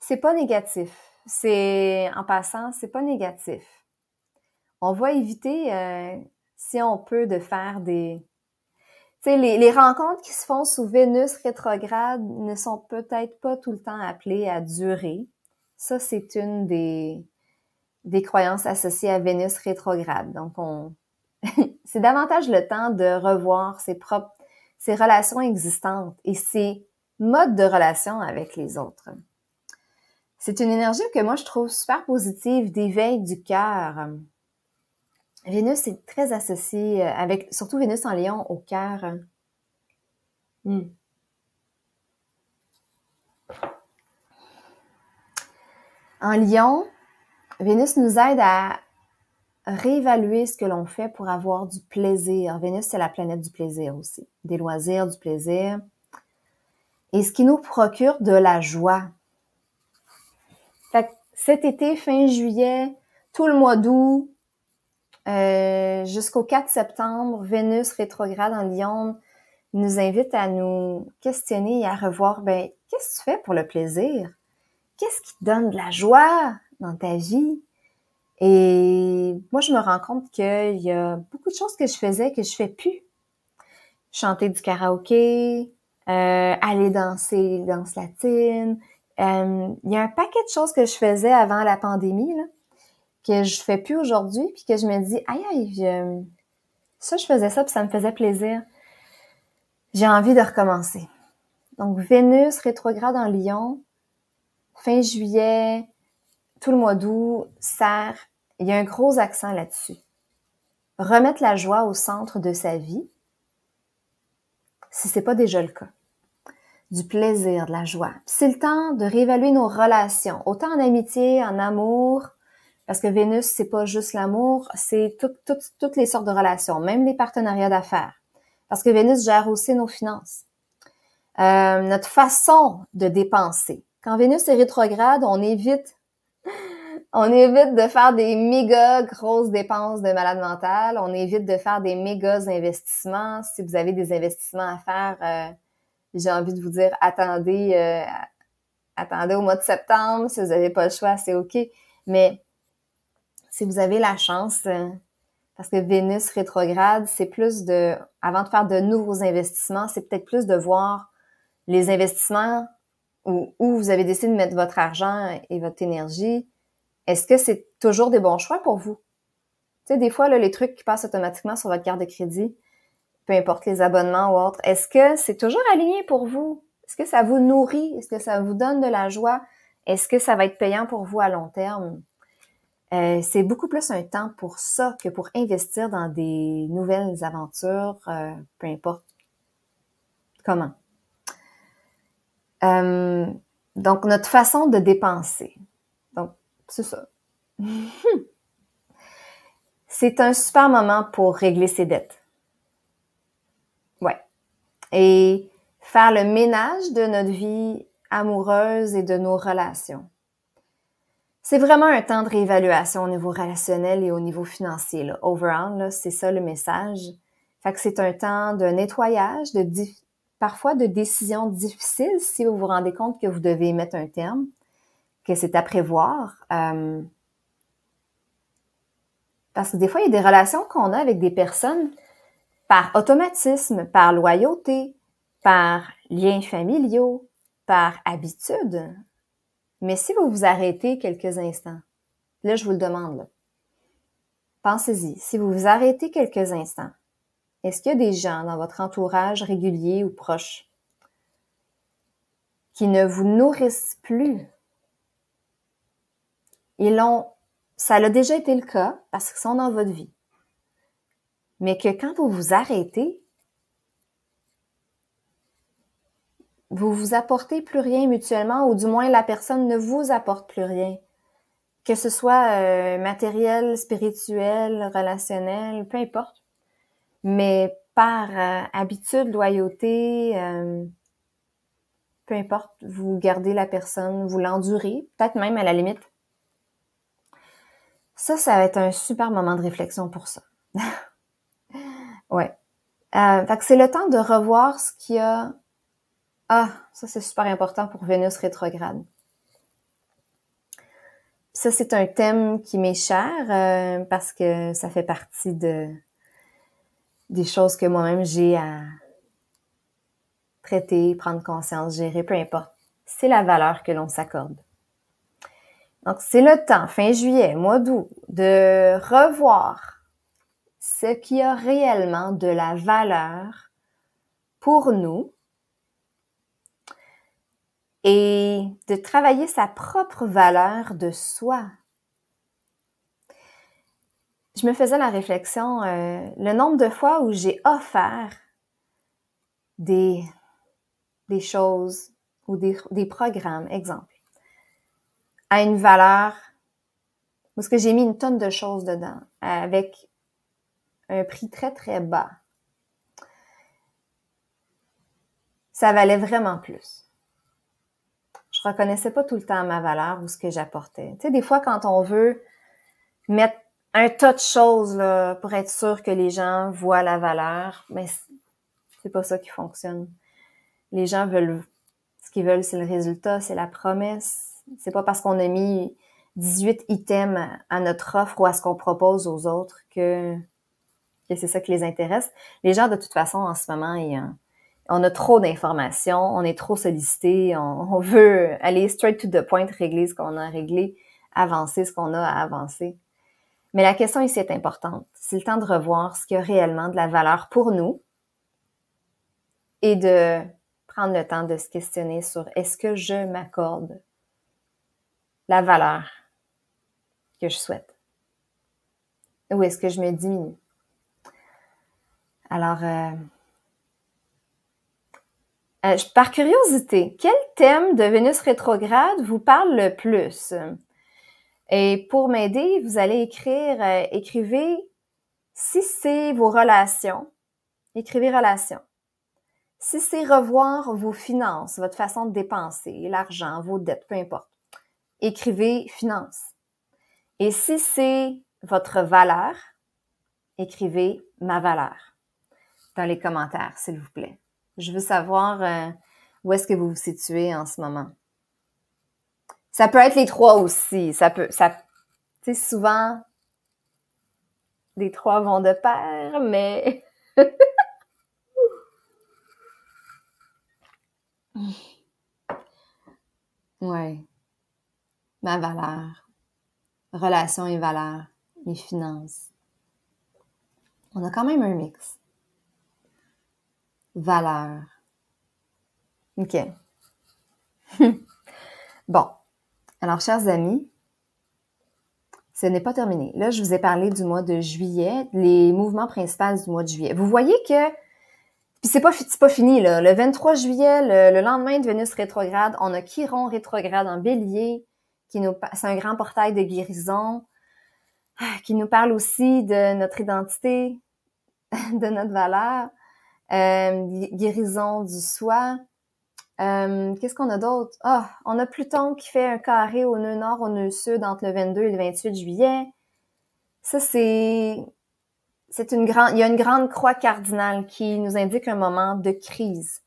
C'est pas négatif. C'est en passant, c'est pas négatif on va éviter, euh, si on peut, de faire des... Tu sais, les, rencontres qui se font sous Vénus rétrograde ne sont peut-être pas tout le temps appelées à durer. Ça, c'est une des, des croyances associées à Vénus rétrograde. Donc, on... c'est davantage le temps de revoir ses propres, ses relations existantes et ses modes de relation avec les autres. C'est une énergie que moi je trouve super positive, d'éveil du cœur. Vénus est très associée euh, avec, surtout Vénus en Lion, au cœur. Hmm. En Lion, Vénus nous aide à réévaluer ce que l'on fait pour avoir du plaisir. Vénus, c'est la planète du plaisir aussi, des loisirs, du plaisir. Et ce qui nous procure de la joie. cet été, fin juillet, tout le mois d'août, euh, jusqu'au 4 septembre, Vénus rétrograde en Lyon nous invite à nous questionner et à revoir, ben, qu'est-ce que tu fais pour le plaisir? Qu'est-ce qui te donne de la joie dans ta vie? Et moi, je me rends compte qu'il y a beaucoup de choses que je faisais que je fais plus. Chanter du karaoké, euh, aller danser, danse latine. Euh, il y a un paquet de choses que je faisais avant la pandémie, là, que je fais plus aujourd'hui, puis que je me dis, aïe, aïe, ça, je faisais ça, puis ça me faisait plaisir. J'ai envie de recommencer. Donc, Vénus rétrograde en Lyon, fin juillet, tout le mois d'août, serre, il y a un gros accent là-dessus. Remettre la joie au centre de sa vie, si c'est pas déjà le cas. Du plaisir, de la joie. C'est le temps de réévaluer nos relations, autant en amitié, en amour, parce que Vénus, c'est pas juste l'amour, c'est toutes les sortes de relations, même les partenariats d'affaires. Parce que Vénus gère aussi nos finances. Euh, notre façon de dépenser. Quand Vénus est rétrograde, on évite, on évite de faire des méga grosses dépenses de malade mental. On évite de faire des méga investissements. Si vous avez des investissements à faire, euh, j'ai envie de vous dire, attendez, euh, attendez au mois de septembre. Si vous n'avez pas le choix, c'est OK. Mais si vous avez la chance, euh, parce que Vénus rétrograde, c'est plus de, avant de faire de nouveaux investissements, c'est peut-être plus de voir les investissements où, vous avez décidé de mettre votre argent et votre énergie. Est-ce que c'est toujours des bons choix pour vous? Tu sais, des fois, les trucs qui passent automatiquement sur votre carte de crédit, peu importe les abonnements ou autres, est-ce que c'est toujours aligné pour vous? Est-ce que ça vous nourrit? Est-ce que ça vous donne de la joie? Est-ce que ça va être payant pour vous à long terme? Euh, c'est beaucoup plus un temps pour ça que pour investir dans des nouvelles aventures, euh, peu importe comment. Euh, donc, notre façon de dépenser. Donc, c'est ça. c'est un super moment pour régler ses dettes. Ouais. Et faire le ménage de notre vie amoureuse et de nos relations. C'est vraiment un temps de réévaluation au niveau relationnel et au niveau financier. Là. Overall, c'est ça le message. Fait que c'est un temps de nettoyage, de parfois de décisions difficiles si vous vous rendez compte que vous devez mettre un terme, que c'est à prévoir. Euh, parce que des fois, il y a des relations qu'on a avec des personnes par automatisme, par loyauté, par liens familiaux, par habitude. Mais si vous vous arrêtez quelques instants, là, je vous le demande, là. Pensez-y, si vous vous arrêtez quelques instants, est-ce qu'il y a des gens dans votre entourage régulier ou proche qui ne vous nourrissent plus? Ils l'ont, ça l'a déjà été le cas parce qu'ils sont dans votre vie. Mais que quand vous vous arrêtez, vous vous apportez plus rien mutuellement, ou du moins la personne ne vous apporte plus rien. Que ce soit euh, matériel, spirituel, relationnel, peu importe. Mais par euh, habitude, loyauté, euh, peu importe, vous gardez la personne, vous l'endurez, peut-être même à la limite. Ça, ça va être un super moment de réflexion pour ça. ouais. fait que c'est le temps de revoir ce qu'il y a ah, ça c'est super important pour Vénus rétrograde. Ça, c'est un thème qui m'est cher euh, parce que ça fait partie de des choses que moi-même j'ai à traiter, prendre conscience, gérer, peu importe. C'est la valeur que l'on s'accorde. Donc, c'est le temps, fin juillet, mois d'août, de revoir ce qui a réellement de la valeur pour nous et de travailler sa propre valeur de soi. Je me faisais la réflexion, euh, le nombre de fois où j'ai offert des, des choses ou des, des programmes, exemple, à une valeur parce que j'ai mis une tonne de choses dedans avec un prix très très bas. Ça valait vraiment plus je reconnaissais pas tout le temps ma valeur ou ce que j'apportais. Tu sais, des fois, quand on veut mettre un tas de choses là, pour être sûr que les gens voient la valeur, mais c'est pas ça qui fonctionne. Les gens veulent ce qu'ils veulent, c'est le résultat, c'est la promesse. C'est pas parce qu'on a mis 18 items à notre offre ou à ce qu'on propose aux autres que, c'est ça qui les intéresse. Les gens, de toute façon, en ce moment, ils, on a trop d'informations, on est trop sollicité, on, veut aller straight to the point, régler ce qu'on a réglé, avancer ce qu'on a à avancer. Mais la question ici est importante. C'est le temps de revoir ce qui a réellement de la valeur pour nous et de prendre le temps de se questionner sur est-ce que je m'accorde la valeur que je souhaite ou est-ce que je me diminue. Alors, euh, euh, par curiosité, quel thème de Vénus rétrograde vous parle le plus? Et pour m'aider, vous allez écrire, euh, écrivez si c'est vos relations, écrivez relations. Si c'est revoir vos finances, votre façon de dépenser, l'argent, vos dettes, peu importe, écrivez finances. Et si c'est votre valeur, écrivez ma valeur dans les commentaires, s'il vous plaît. Je veux savoir euh, où est-ce que vous vous situez en ce moment. Ça peut être les trois aussi. Ça peut, ça, tu sais, souvent, les trois vont de pair, mais. ouais. Ma valeur. Relation et valeur. Mes finances. On a quand même un mix valeur. OK. bon. Alors, chers amis, ce n'est pas terminé. Là, je vous ai parlé du mois de juillet, les mouvements principaux du mois de juillet. Vous voyez que, puis c'est pas, pas fini, là. Le 23 juillet, le, lendemain de Vénus rétrograde, on a Chiron rétrograde en bélier, qui nous, c'est un grand portail de guérison, ah, qui nous parle aussi de notre identité, de notre valeur. Euh, guérison du soi. Euh, qu'est-ce qu'on a d'autre? Ah, on a Pluton qui fait un carré au nœud nord, au nœud sud entre le 22 et le 28 juillet. Ça, c'est c'est une grande, il y a une grande croix cardinale qui nous indique un moment de crise.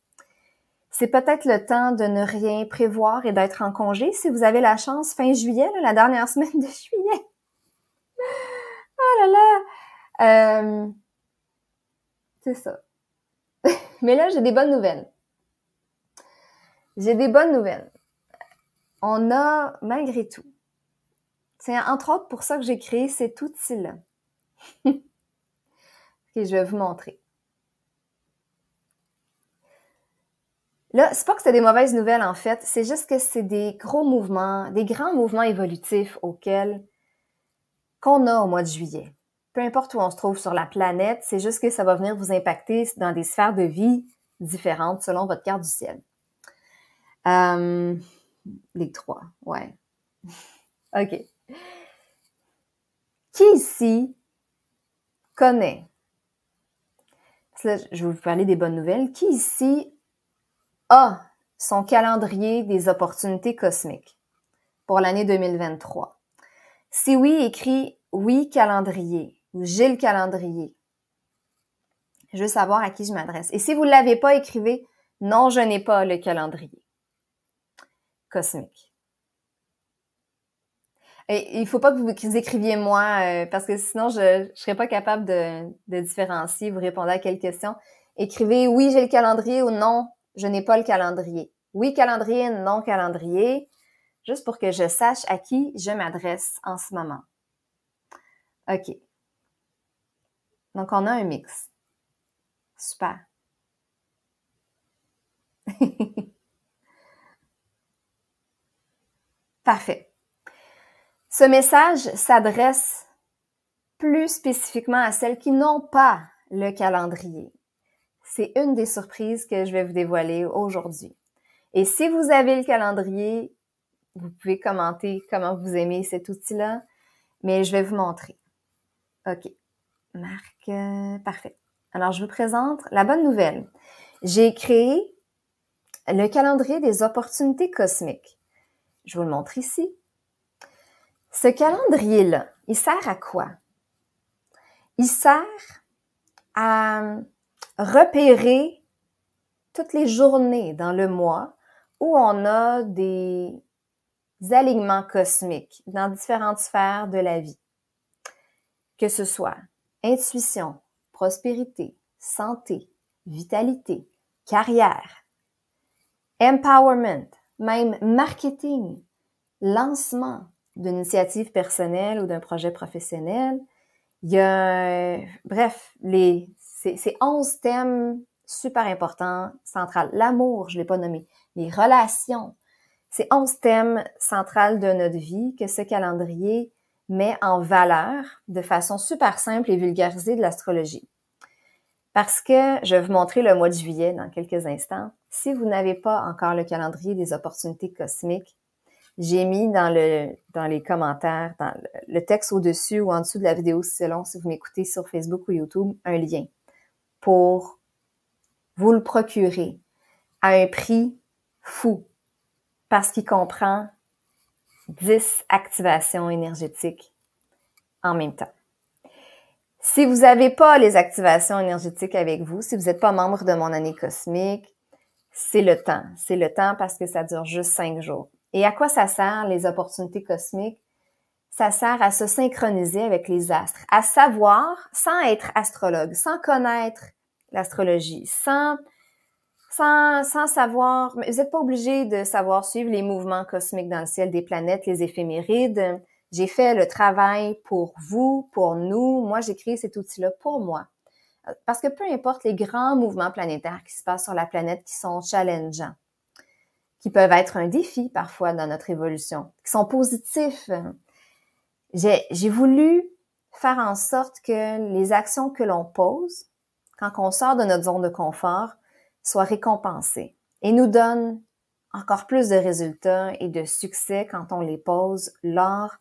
C'est peut-être le temps de ne rien prévoir et d'être en congé si vous avez la chance fin juillet, la dernière semaine de juillet. oh là là! Euh, c'est ça. Mais là, j'ai des bonnes nouvelles. J'ai des bonnes nouvelles. On a, malgré tout, c'est entre autres pour ça que j'ai créé cet outil-là. je vais vous montrer. Là, c'est pas que c'est des mauvaises nouvelles en fait, c'est juste que c'est des gros mouvements, des grands mouvements évolutifs auxquels qu'on a au mois de juillet peu importe où on se trouve sur la planète, c'est juste que ça va venir vous impacter dans des sphères de vie différentes selon votre carte du ciel. Euh, les trois, ouais. OK. Qui ici connaît? je vais vous parler des bonnes nouvelles. Qui ici a son calendrier des opportunités cosmiques pour l'année 2023? Si oui, écrit oui calendrier j'ai le calendrier. Je veux savoir à qui je m'adresse. Et si vous ne l'avez pas, écrivez Non, je n'ai pas le calendrier cosmique. Et il ne faut pas que vous écriviez moi, euh, parce que sinon, je ne serais pas capable de, de, différencier, vous répondez à quelle question. Écrivez oui, j'ai le calendrier ou non, je n'ai pas le calendrier. Oui, calendrier, non, calendrier, juste pour que je sache à qui je m'adresse en ce moment. OK. Donc, on a un mix. Super. Parfait. Ce message s'adresse plus spécifiquement à celles qui n'ont pas le calendrier. C'est une des surprises que je vais vous dévoiler aujourd'hui. Et si vous avez le calendrier, vous pouvez commenter comment vous aimez cet outil-là, mais je vais vous montrer. OK. Marc, euh, parfait. Alors, je vous présente la bonne nouvelle. J'ai créé le calendrier des opportunités cosmiques. Je vous le montre ici. Ce calendrier-là, il sert à quoi? Il sert à repérer toutes les journées dans le mois où on a des alignements cosmiques dans différentes sphères de la vie. Que ce soit intuition, prospérité, santé, vitalité, carrière, empowerment, même marketing, lancement d'une initiative personnelle ou d'un projet professionnel. Il y a, bref, les, c'est 11 thèmes super importants, centraux. L'amour, je l'ai pas nommé. Les relations. C'est 11 thèmes centrales de notre vie que ce calendrier mais en valeur de façon super simple et vulgarisée de l'astrologie. Parce que je vais vous montrer le mois de juillet dans quelques instants. Si vous n'avez pas encore le calendrier des opportunités cosmiques, j'ai mis dans, le, dans les commentaires, dans le, le texte au-dessus ou en dessous de la vidéo, selon si vous m'écoutez sur Facebook ou YouTube, un lien pour vous le procurer à un prix fou parce qu'il comprend 10 activations énergétiques en même temps. Si vous n'avez pas les activations énergétiques avec vous, si vous n'êtes pas membre de mon année cosmique, c'est le temps. C'est le temps parce que ça dure juste 5 jours. Et à quoi ça sert les opportunités cosmiques? Ça sert à se synchroniser avec les astres, à savoir, sans être astrologue, sans connaître l'astrologie, sans sans, sans savoir, vous n'êtes pas obligé de savoir suivre les mouvements cosmiques dans le ciel des planètes, les éphémérides. J'ai fait le travail pour vous, pour nous. Moi, j'ai créé cet outil-là pour moi. Parce que peu importe les grands mouvements planétaires qui se passent sur la planète qui sont challengeants, qui peuvent être un défi parfois dans notre évolution, qui sont positifs, j'ai voulu faire en sorte que les actions que l'on pose, quand on sort de notre zone de confort, soit récompensé et nous donne encore plus de résultats et de succès quand on les pose lors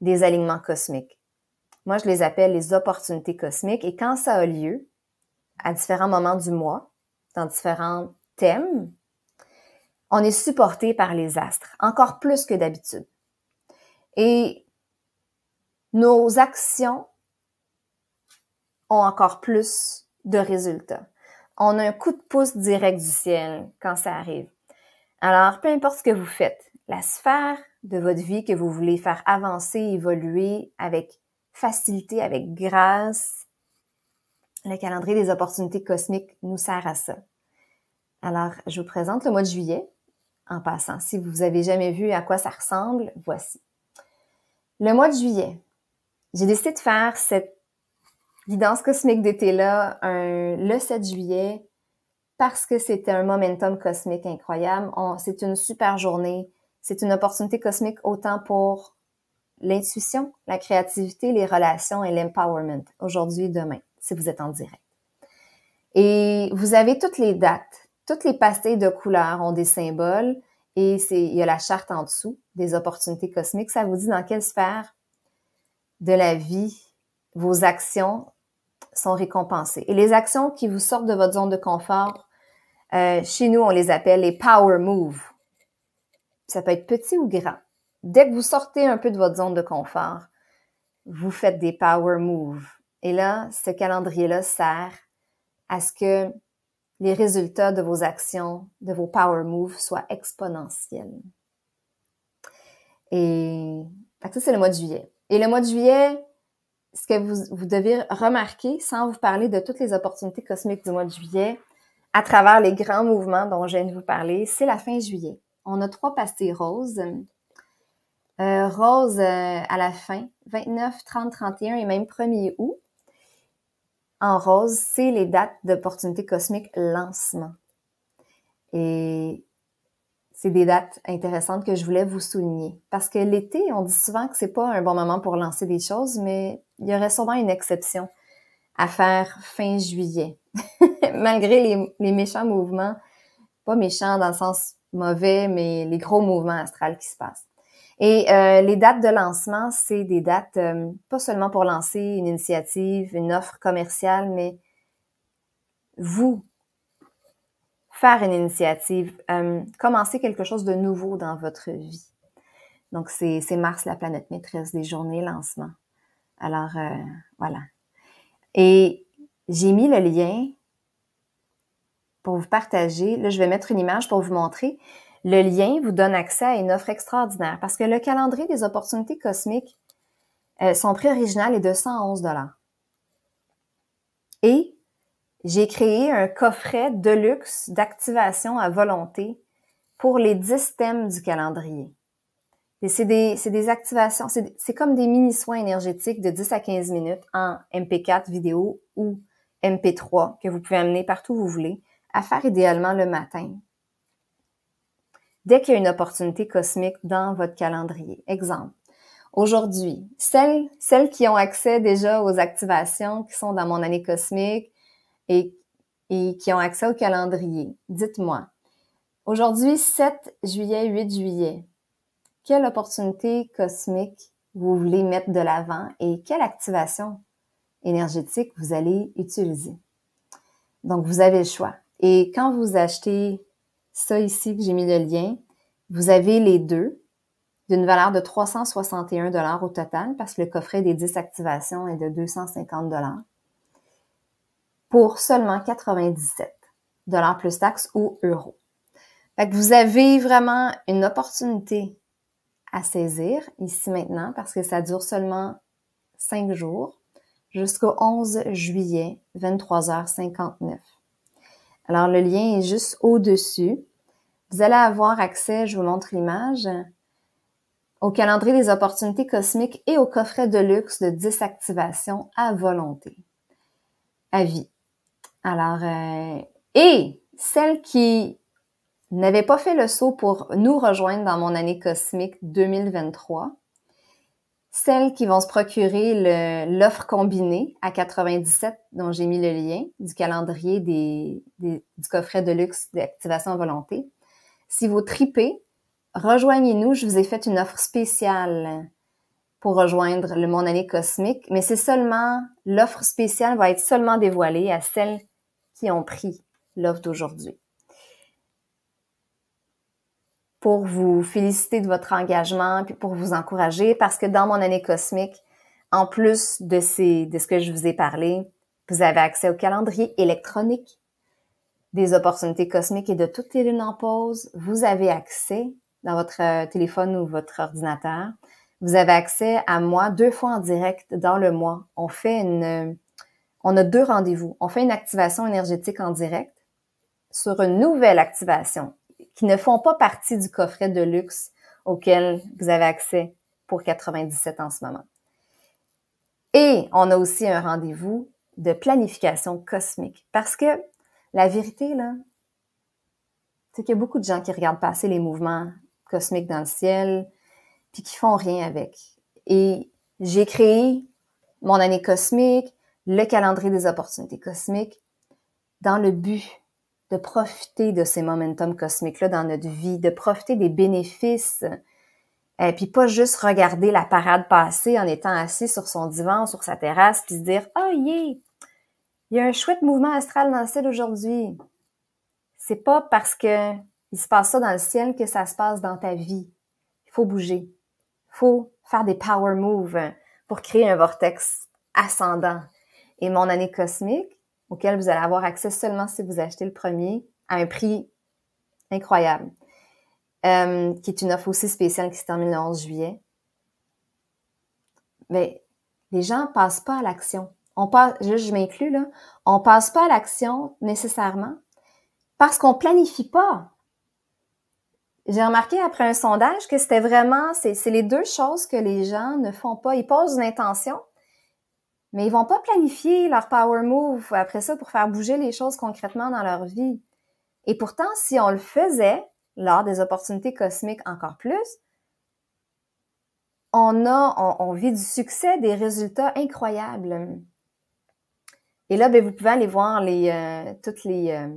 des alignements cosmiques. Moi, je les appelle les opportunités cosmiques et quand ça a lieu, à différents moments du mois, dans différents thèmes, on est supporté par les astres, encore plus que d'habitude. Et nos actions ont encore plus de résultats on a un coup de pouce direct du ciel quand ça arrive. Alors, peu importe ce que vous faites, la sphère de votre vie que vous voulez faire avancer, évoluer avec facilité, avec grâce, le calendrier des opportunités cosmiques nous sert à ça. Alors, je vous présente le mois de juillet. En passant, si vous avez jamais vu à quoi ça ressemble, voici. Le mois de juillet, j'ai décidé de faire cette guidance cosmique d'été là, le 7 juillet, parce que c'était un momentum cosmique incroyable. C'est une super journée. C'est une opportunité cosmique autant pour l'intuition, la créativité, les relations et l'empowerment aujourd'hui et demain, si vous êtes en direct. Et vous avez toutes les dates, toutes les pastilles de couleurs ont des symboles et c'est il y a la charte en dessous des opportunités cosmiques, ça vous dit dans quelle sphère de la vie vos actions sont récompensés. Et les actions qui vous sortent de votre zone de confort, euh, chez nous, on les appelle les power moves. Ça peut être petit ou grand. Dès que vous sortez un peu de votre zone de confort, vous faites des power moves. Et là, ce calendrier-là sert à ce que les résultats de vos actions, de vos power moves soient exponentiels. Et ça, c'est le mois de juillet. Et le mois de juillet, ce que vous, devez remarquer, sans vous parler de toutes les opportunités cosmiques du mois de juillet, à travers les grands mouvements dont je viens de vous parler, c'est la fin juillet. On a trois pastilles roses. Euh, rose euh, à la fin, 29, 30, 31 et même 1er août. En rose, c'est les dates d'opportunités cosmiques lancement. Et c'est des dates intéressantes que je voulais vous souligner. Parce que l'été, on dit souvent que c'est pas un bon moment pour lancer des choses, mais il y aurait souvent une exception à faire fin juillet. Malgré les, méchants mouvements, pas méchants dans le sens mauvais, mais les gros mouvements astrales qui se passent. Et euh, les dates de lancement, c'est des dates euh, pas seulement pour lancer une initiative, une offre commerciale, mais vous, faire une initiative, euh, commencer quelque chose de nouveau dans votre vie. Donc, c'est Mars, la planète maîtresse des journées lancement. Alors, euh, voilà. Et j'ai mis le lien pour vous partager. Là, je vais mettre une image pour vous montrer. Le lien vous donne accès à une offre extraordinaire parce que le calendrier des opportunités cosmiques, euh, son prix original est de 111 dollars. Et j'ai créé un coffret de luxe d'activation à volonté pour les 10 thèmes du calendrier c'est des, activations, c'est comme des mini-soins énergétiques de 10 à 15 minutes en MP4 vidéo ou MP3 que vous pouvez amener partout où vous voulez, à faire idéalement le matin. Dès qu'il y a une opportunité cosmique dans votre calendrier. Exemple, aujourd'hui, celles, celles qui ont accès déjà aux activations qui sont dans mon année cosmique et, et qui ont accès au calendrier, dites-moi, aujourd'hui 7 juillet, 8 juillet, quelle opportunité cosmique vous voulez mettre de l'avant et quelle activation énergétique vous allez utiliser. Donc, vous avez le choix. Et quand vous achetez ça ici, que j'ai mis le lien, vous avez les deux d'une valeur de 361 dollars au total parce que le coffret des 10 activations est de 250 dollars pour seulement 97 dollars plus taxes ou euros. Fait que vous avez vraiment une opportunité à saisir ici maintenant parce que ça dure seulement cinq jours jusqu'au 11 juillet 23h59. Alors le lien est juste au-dessus. Vous allez avoir accès, je vous montre l'image, au calendrier des opportunités cosmiques et au coffret de luxe de désactivation à volonté, à vie. Alors, euh, et celles qui n'avez pas fait le saut pour nous rejoindre dans mon année cosmique 2023. Celles qui vont se procurer l'offre combinée à 97, dont j'ai mis le lien, du calendrier des, du coffret de luxe d'activation volonté. Si vous tripez, rejoignez-nous. Je vous ai fait une offre spéciale pour rejoindre le Mon Année Cosmique, mais c'est seulement, l'offre spéciale va être seulement dévoilée à celles qui ont pris l'offre d'aujourd'hui pour vous féliciter de votre engagement, puis pour vous encourager, parce que dans mon année cosmique, en plus de, ces, de ce que je vous ai parlé, vous avez accès au calendrier électronique des opportunités cosmiques et de toutes les lunes en pause. Vous avez accès dans votre euh, téléphone ou votre ordinateur. Vous avez accès à moi deux fois en direct dans le mois. On fait une, on a deux rendez-vous. On fait une activation énergétique en direct sur une nouvelle activation qui ne font pas partie du coffret de luxe auquel vous avez accès pour 97 en ce moment. Et on a aussi un rendez-vous de planification cosmique parce que la vérité, là, c'est qu'il y a beaucoup de gens qui regardent passer les mouvements cosmiques dans le ciel puis qui font rien avec. Et j'ai créé mon année cosmique, le calendrier des opportunités cosmiques dans le but de profiter de ces momentum cosmiques-là dans notre vie, de profiter des bénéfices, et euh, puis pas juste regarder la parade passer en étant assis sur son divan, sur sa terrasse, puis se dire « Oh yeah, il y a un chouette mouvement astral dans le ciel aujourd'hui. » C'est pas parce que il se passe ça dans le ciel que ça se passe dans ta vie. Il faut bouger. Il faut faire des power moves pour créer un vortex ascendant. Et mon année cosmique, auquel vous allez avoir accès seulement si vous achetez le premier à un prix incroyable, euh, qui est une offre aussi spéciale qui se termine le 11 juillet. Mais ben, les gens passent pas à l'action. On passe, je, m'inclus là, on passe pas à l'action nécessairement parce qu'on planifie pas. J'ai remarqué après un sondage que c'était vraiment, c'est les deux choses que les gens ne font pas. Ils posent une intention, mais ils vont pas planifier leur power move après ça pour faire bouger les choses concrètement dans leur vie. Et pourtant, si on le faisait lors des opportunités cosmiques encore plus, on a, on, vit du succès, des résultats incroyables. Et là, ben, vous pouvez aller voir les, euh, toutes les, euh,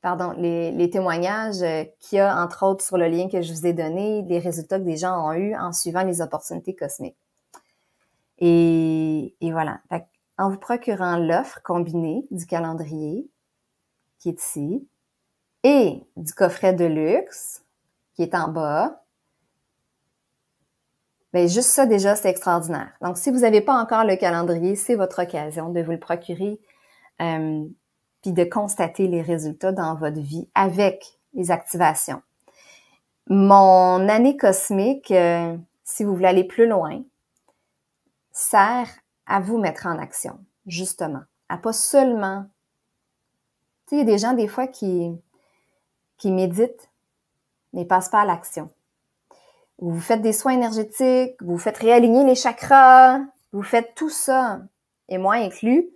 pardon, les, les témoignages euh, qu'il y a, entre autres, sur le lien que je vous ai donné, des résultats que des gens ont eus en suivant les opportunités cosmiques. Et, voilà. en vous procurant l'offre combinée du calendrier, qui est ici, et du coffret de luxe, qui est en bas, Bien, juste ça déjà, c'est extraordinaire. Donc, si vous n'avez pas encore le calendrier, c'est votre occasion de vous le procurer euh, puis de constater les résultats dans votre vie avec les activations. Mon année cosmique, euh, si vous voulez aller plus loin, sert à vous mettre en action, justement, à pas seulement. Tu sais, il y a des gens des fois qui, qui méditent, mais passent pas à l'action. Vous faites des soins énergétiques, vous faites réaligner les chakras, vous faites tout ça, et moi inclus.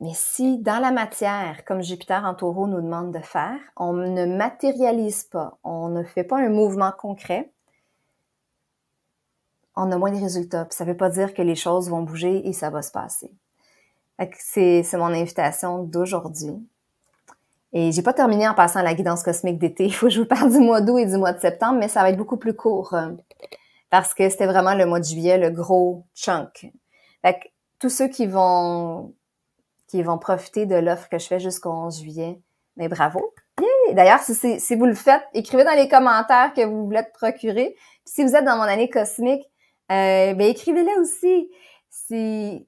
Mais si dans la matière, comme Jupiter en taureau nous demande de faire, on ne matérialise pas, on ne fait pas un mouvement concret, on a moins de résultats. Puis ça veut pas dire que les choses vont bouger et ça va se passer. C'est mon invitation d'aujourd'hui. Et j'ai pas terminé en passant à la guidance cosmique d'été. Il faut que je vous parle du mois d'août et du mois de septembre, mais ça va être beaucoup plus court euh, parce que c'était vraiment le mois de juillet, le gros chunk. Fait tous ceux qui vont qui vont profiter de l'offre que je fais jusqu'au 11 juillet, mais bravo. D'ailleurs, si, si, vous le faites, écrivez dans les commentaires que vous voulez te procurer. si vous êtes dans mon année cosmique, euh, ben, écrivez-le aussi. Si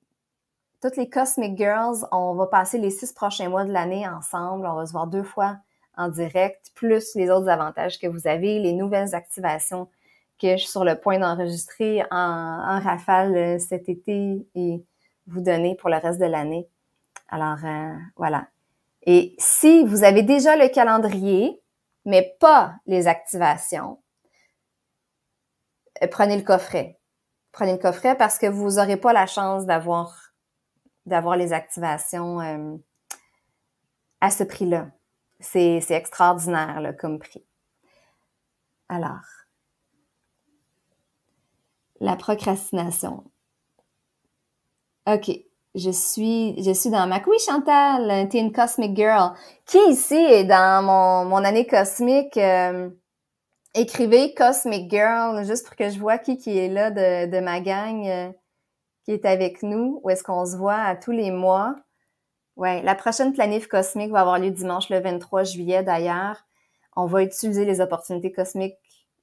toutes les Cosmic Girls, on va passer les six prochains mois de l'année ensemble. On va se voir deux fois en direct, plus les autres avantages que vous avez, les nouvelles activations que je suis sur le point d'enregistrer en, rafale euh, cet été et vous donner pour le reste de l'année. Alors, euh, voilà. Et si vous avez déjà le calendrier, mais pas les activations, prenez le coffret prenez le coffret parce que vous n'aurez pas la chance d'avoir d'avoir les activations euh, à ce prix-là. C'est extraordinaire là, comme prix. Alors, la procrastination. OK, je suis, je suis dans ma... Oui, Chantal, t'es une cosmic girl. Qui ici est dans mon, mon année cosmique? Euh, écrivez Cosmic Girl, juste pour que je vois qui, qui est là de, de ma gang euh, qui est avec nous, où est-ce qu'on se voit à tous les mois. Ouais, la prochaine planif cosmique va avoir lieu dimanche le 23 juillet d'ailleurs. On va utiliser les opportunités cosmiques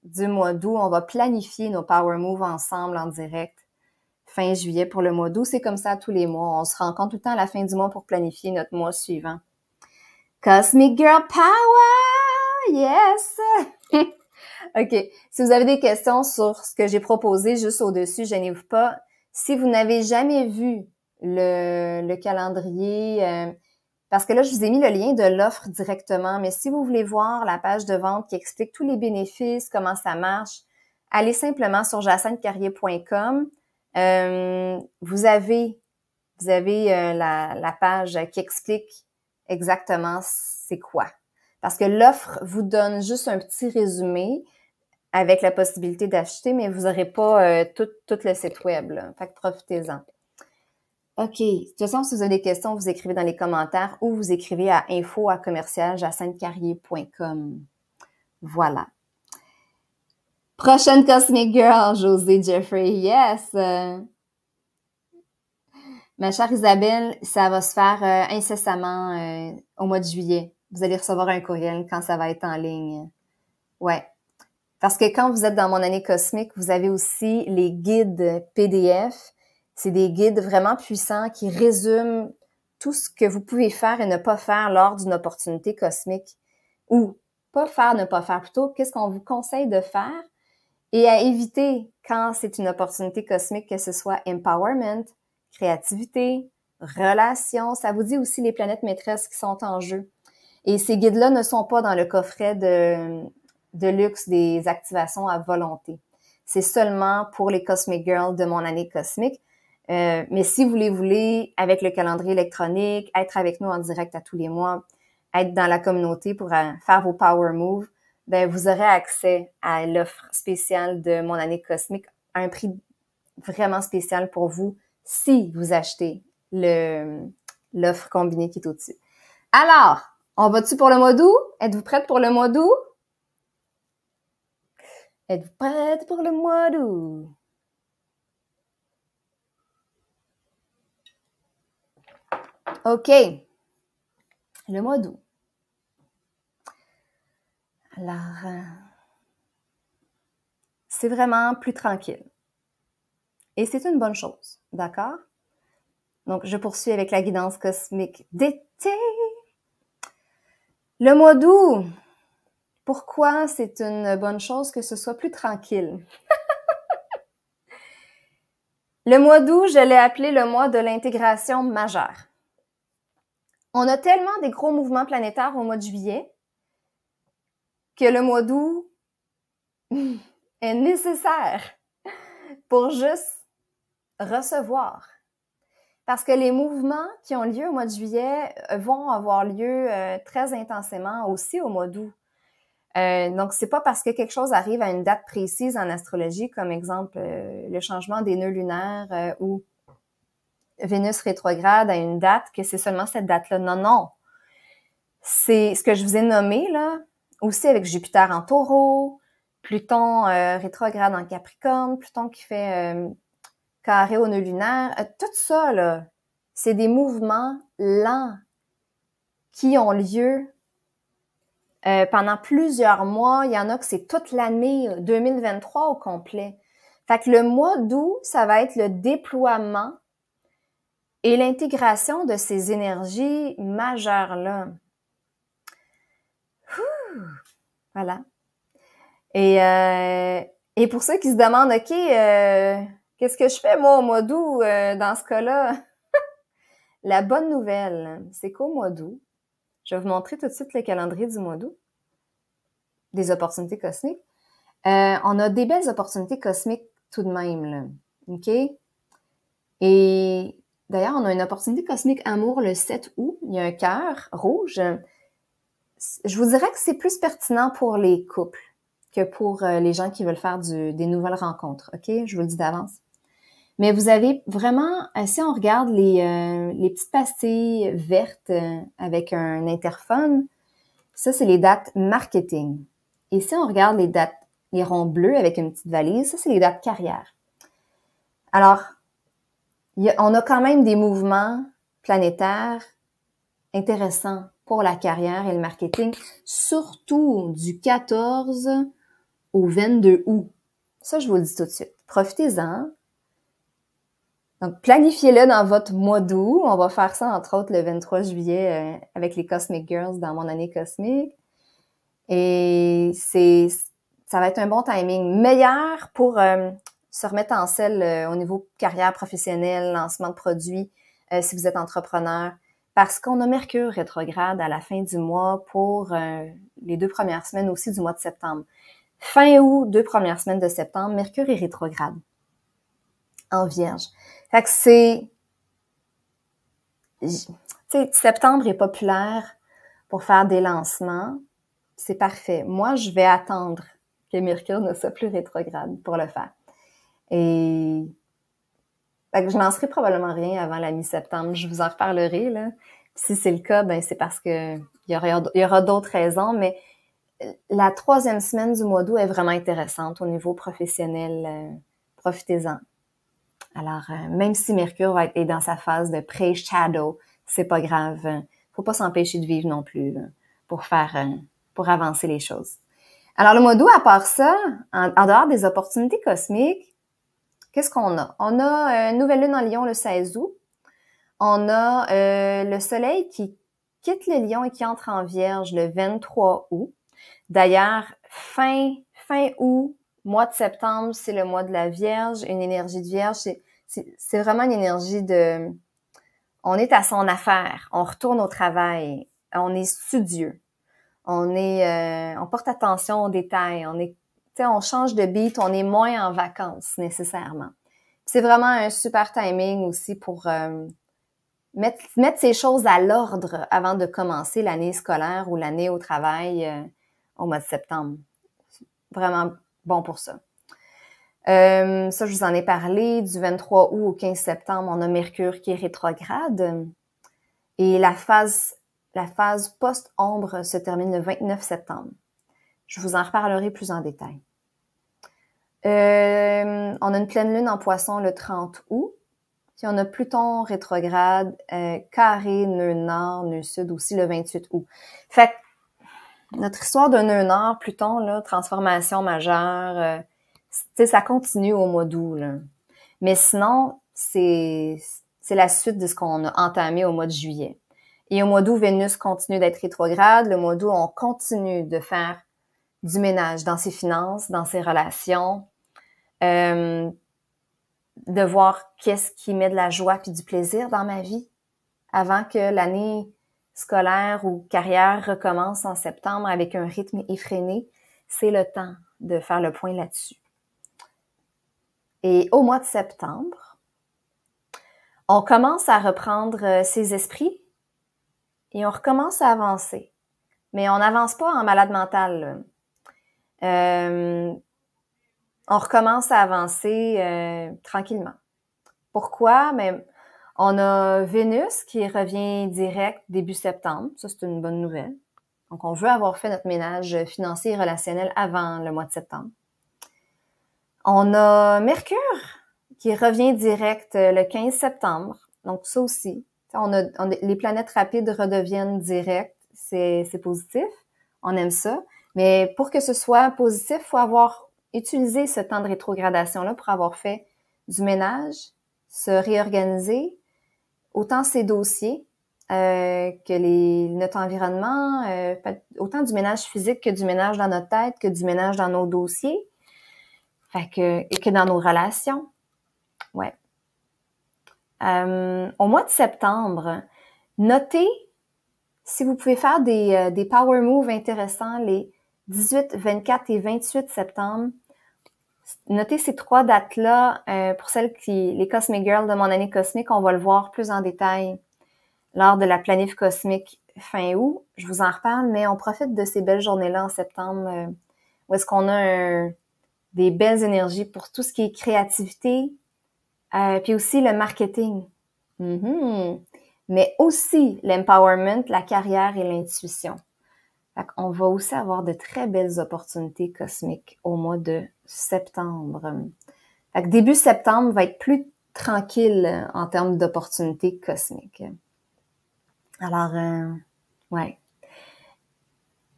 du mois d'août. On va planifier nos power moves ensemble en direct fin juillet pour le mois d'août. C'est comme ça tous les mois. On se rencontre tout le temps à la fin du mois pour planifier notre mois suivant. Cosmic Girl Power! Yes! OK. Si vous avez des questions sur ce que j'ai proposé juste au-dessus, gênez-vous pas. Si vous n'avez jamais vu le, calendrier, euh, parce que là, je vous ai mis le lien de l'offre directement, mais si vous voulez voir la page de vente qui explique tous les bénéfices, comment ça marche, allez simplement sur jacinthecarrier.com. Euh, vous avez, vous avez euh, la page qui explique exactement c'est quoi. Parce que l'offre vous donne juste un petit résumé, avec la possibilité d'acheter, mais vous n'aurez pas euh, tout, le site web. Fait que profitez-en. OK. De toute façon, si vous avez des questions, vous écrivez dans les commentaires ou vous écrivez à info à commercialjacinthecarrier.com. Voilà. Prochaine Cosmic Girl, José Jeffrey. Yes! Ma chère Isabelle, ça va se faire euh, incessamment euh, au mois de juillet. Vous allez recevoir un courriel quand ça va être en ligne. Ouais, parce que quand vous êtes dans mon année cosmique, vous avez aussi les guides PDF. C'est des guides vraiment puissants qui résument tout ce que vous pouvez faire et ne pas faire lors d'une opportunité cosmique. Ou pas faire, ne pas faire plutôt, qu'est-ce qu'on vous conseille de faire et à éviter quand c'est une opportunité cosmique, que ce soit empowerment, créativité, relations. Ça vous dit aussi les planètes maîtresses qui sont en jeu. Et ces guides-là ne sont pas dans le coffret de de luxe des activations à volonté. C'est seulement pour les Cosmic Girls de mon année cosmique. Euh, mais si vous les voulez, avec le calendrier électronique, être avec nous en direct à tous les mois, être dans la communauté pour euh, faire vos power moves, ben vous aurez accès à l'offre spéciale de mon année cosmique à un prix vraiment spécial pour vous si vous achetez le l'offre combinée qui est au-dessus. Alors, on va-tu pour le mois d'août? Êtes-vous prête pour le mois d'août? Êtes-vous prête pour le mois d'août Ok, le mois d'août. Alors, euh, c'est vraiment plus tranquille. Et c'est une bonne chose, d'accord? Donc, je poursuis avec la guidance cosmique d'été. Le mois d'août, pourquoi c'est une bonne chose que ce soit plus tranquille? le mois d'août, je l'ai appelé le mois de l'intégration majeure. On a tellement des gros mouvements planétaires au mois de juillet que le mois d'août est nécessaire pour juste recevoir. Parce que les mouvements qui ont lieu au mois de juillet euh, vont avoir lieu euh, très intensément aussi au mois d'août. Euh, donc, c'est pas parce que quelque chose arrive à une date précise en astrologie, comme exemple euh, le changement des nœuds lunaires euh, ou Vénus rétrograde à une date, que c'est seulement cette date-là. Non, non. C'est ce que je vous ai nommé, là, aussi avec Jupiter en taureau, Pluton rétrograde en Capricorne, Pluton qui fait carré au nœud lunaire, tout ça, là, c'est des mouvements lents qui ont lieu euh, pendant plusieurs mois, il y en a que c'est toute l'année 2023 au complet. Fait que le mois d'août, ça va être le déploiement et l'intégration de ces énergies majeures-là. Voilà. Et, euh, et pour ceux qui se demandent, OK, euh, qu'est-ce que je fais moi au mois d'août dans ce cas-là? La bonne nouvelle, c'est qu'au mois d'août, je vais vous montrer tout de suite le calendrier du mois d'août, des opportunités cosmiques. Euh, on a des belles opportunités cosmiques tout de même, là. OK? Et d'ailleurs, on a une opportunité cosmique amour le 7 août. Il y a un cœur rouge. Je vous dirais que c'est plus pertinent pour les couples que pour euh, les gens qui veulent faire des nouvelles rencontres. OK? Je vous le dis d'avance. Mais vous avez vraiment, euh, si on regarde les, euh, petites pastilles vertes euh, avec un interphone, ça, c'est les dates marketing. Et si on regarde les dates, les ronds bleus avec une petite valise, ça, c'est les dates carrière. Alors, on a quand même des mouvements planétaires intéressants pour la carrière et le marketing, surtout du 14 au 22 août. Ça, je vous le dis tout de suite. Profitez-en, donc, planifiez-le dans votre mois d'août. On va faire ça, entre autres, le 23 juillet euh, avec les Cosmic Girls dans mon année cosmique. Et c'est, ça va être un bon timing. Meilleur pour euh, se remettre en selle euh, au niveau carrière professionnelle, lancement de produits, si vous êtes entrepreneur. Parce qu'on a Mercure rétrograde à la fin du mois pour les deux premières semaines aussi du mois de septembre. Fin août, deux premières semaines de septembre, Mercure est rétrograde en Vierge. Fait que c'est... septembre est populaire pour faire des lancements. C'est parfait. Moi, je vais attendre que Mercure ne soit plus rétrograde pour le faire. Et je que je lancerai probablement rien avant la mi-septembre. Je vous en reparlerai. Là. Si c'est le cas, ben c'est parce que il y aura, aura d'autres raisons, mais euh, la troisième semaine du mois d'août est vraiment intéressante au niveau professionnel. Euh, profitez-en. Alors, euh, même si Mercure va être dans sa phase de pré-shadow, c'est pas grave. Euh, faut pas s'empêcher de vivre non plus euh, pour faire, pour avancer les choses. Alors, le mois d'août, à part ça, en, dehors des opportunités cosmiques, qu'est-ce qu'on a? On a une nouvelle lune en Lion le 16 août. On a le soleil qui quitte le lion et qui entre en vierge le 23 août. D'ailleurs, fin, fin août, mois de septembre, c'est le mois de la Vierge, une énergie de Vierge. C'est vraiment une énergie de... On est à son affaire, on retourne au travail, on est studieux, on est... Euh, on porte attention aux détails, on est... On change de beat, on est moins en vacances nécessairement. C'est vraiment un super timing aussi pour euh, mettre, ces choses à l'ordre avant de commencer l'année scolaire ou l'année au travail euh, au mois de septembre. Vraiment bon pour ça. Euh, ça, je vous en ai parlé. Du 23 août au 15 septembre, on a Mercure qui est rétrograde. Et la phase, la phase post-ombre se termine le 29 septembre. Je vous en reparlerai plus en détail. Euh, on a une pleine lune en poisson le 30 août. Puis on a Pluton rétrograde, euh, carré, nœud nord, nœud sud aussi le 28 août. Fait notre histoire d'un un an, Pluton, là, transformation majeure, euh, ça continue au mois d'août. Mais sinon, c'est la suite de ce qu'on a entamé au mois de juillet. Et au mois d'août, Vénus continue d'être rétrograde. Le mois d'août, on continue de faire du ménage dans ses finances, dans ses relations, euh, de voir qu'est-ce qui met de la joie puis du plaisir dans ma vie avant que l'année scolaire ou carrière recommence en septembre avec un rythme effréné, c'est le temps de faire le point là-dessus. Et au mois de septembre, on commence à reprendre euh, ses esprits et on recommence à avancer. Mais on n'avance pas en malade mental. Euh, on recommence à avancer euh, tranquillement. Pourquoi? Mais on a Vénus qui revient direct début septembre. Ça, c'est une bonne nouvelle. Donc, on veut avoir fait notre ménage financier et relationnel avant le mois de septembre. On a Mercure qui revient direct euh, le 15 septembre. Donc, ça aussi. On les planètes rapides redeviennent directes. C'est positif. On aime ça. Mais pour que ce soit positif, il faut avoir utilisé ce temps de rétrogradation-là pour avoir fait du ménage, se réorganiser, autant ces dossiers euh, que les, notre environnement, euh, autant du ménage physique que du ménage dans notre tête, que du ménage dans nos dossiers, fait que, et que dans nos relations. Ouais. Euh, au mois de septembre, notez si vous pouvez faire des, des power moves intéressants les 18, 24 et 28 septembre Notez ces trois dates-là. Euh, pour celles qui, les Cosmic Girls de mon année cosmique, on va le voir plus en détail lors de la planif cosmique fin août. Je vous en reparle, mais on profite de ces belles journées-là en septembre euh, où est-ce qu'on a des belles énergies pour tout ce qui est créativité, euh, puis aussi le marketing. Mm-hmm. Mais aussi l'empowerment, la carrière et l'intuition. On va aussi avoir de très belles opportunités cosmiques au mois de septembre. début septembre va être plus tranquille en termes d'opportunités cosmiques. Alors, euh, ouais.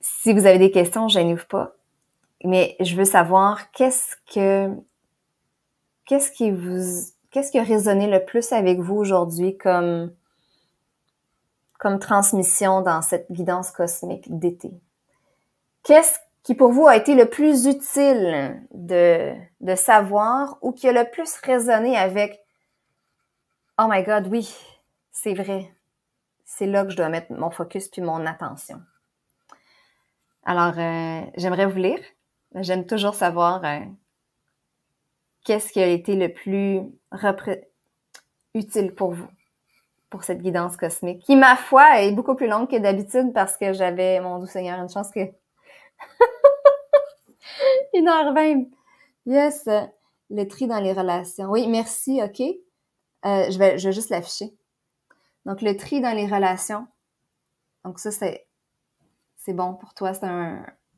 Si vous avez des questions, gênez pas. Mais je veux savoir qu'est-ce que qu'est-ce qui vous qu'est-ce qui a résonné le plus avec vous aujourd'hui comme comme transmission dans cette guidance cosmique d'été. Qu'est-ce qui pour vous a été le plus utile de, savoir ou qui a le plus résonné avec Oh my God, oui, c'est vrai. C'est là que je dois mettre mon focus puis mon attention. Alors, euh, j'aimerais vous lire. J'aime toujours savoir euh, qu'est-ce qui a été le plus utile pour vous, pour cette guidance cosmique, qui, ma foi, est beaucoup plus longue que d'habitude parce que j'avais, mon doux Seigneur, une chance que une heure 20 Yes. Le tri dans les relations. Oui, merci, OK. Euh, je, vais, juste l'afficher. Donc, le tri dans les relations. Donc, ça, c'est, c'est bon pour toi. C'est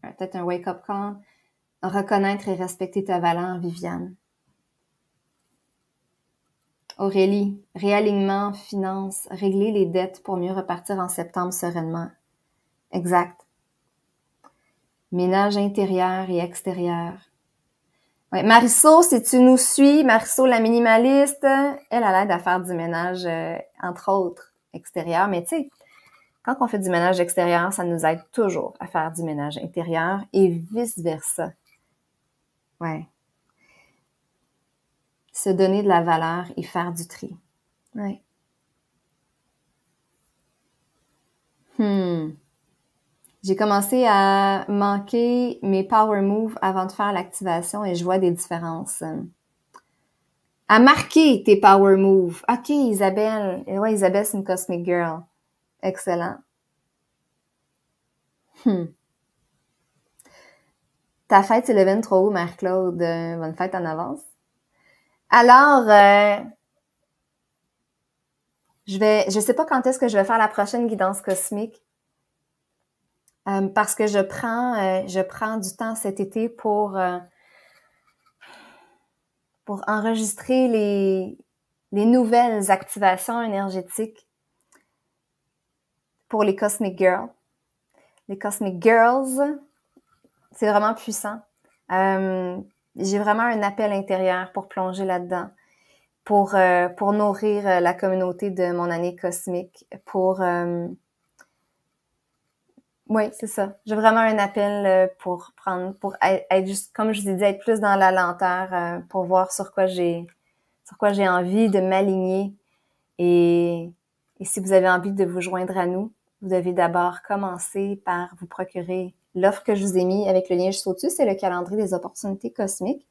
peut-être un wake-up call. Reconnaître et respecter ta valeur, Viviane. Aurélie, réalignement, finance, régler les dettes pour mieux repartir en septembre sereinement. Exact ménage intérieur et extérieur. Ouais, si tu nous suis, Marisso la minimaliste, elle a l'aide à faire du ménage, euh, entre autres, extérieur. Mais tu sais, quand on fait du ménage extérieur, ça nous aide toujours à faire du ménage intérieur et vice-versa. Ouais. Se donner de la valeur et faire du tri. Ouais. Hmm j'ai commencé à manquer mes power moves avant de faire l'activation et je vois des différences. À marquer tes power moves. OK, Isabelle. Eh ouais, Isabelle, c'est une cosmic girl. Excellent. tu hmm. Ta fête, c'est le 23 août, claude Bonne fête en avance. Alors, euh, je vais, je sais pas quand est-ce que je vais faire la prochaine guidance cosmique. Euh, parce que je prends, euh, je prends du temps cet été pour, euh, pour enregistrer les, les nouvelles activations énergétiques pour les Cosmic Girls. Les Cosmic Girls, c'est vraiment puissant. J'ai vraiment un appel intérieur pour plonger là-dedans, pour, pour nourrir la communauté de mon année cosmique, pour oui, c'est ça. J'ai vraiment un appel euh, pour prendre, pour être juste, comme je vous ai dit, être plus dans la lenteur euh, pour voir sur quoi j'ai, sur quoi j'ai envie de m'aligner. Et, si vous avez envie de vous joindre à nous, vous devez d'abord commencer par vous procurer l'offre que je vous ai mise avec le lien juste au-dessus, c'est le calendrier des opportunités cosmiques,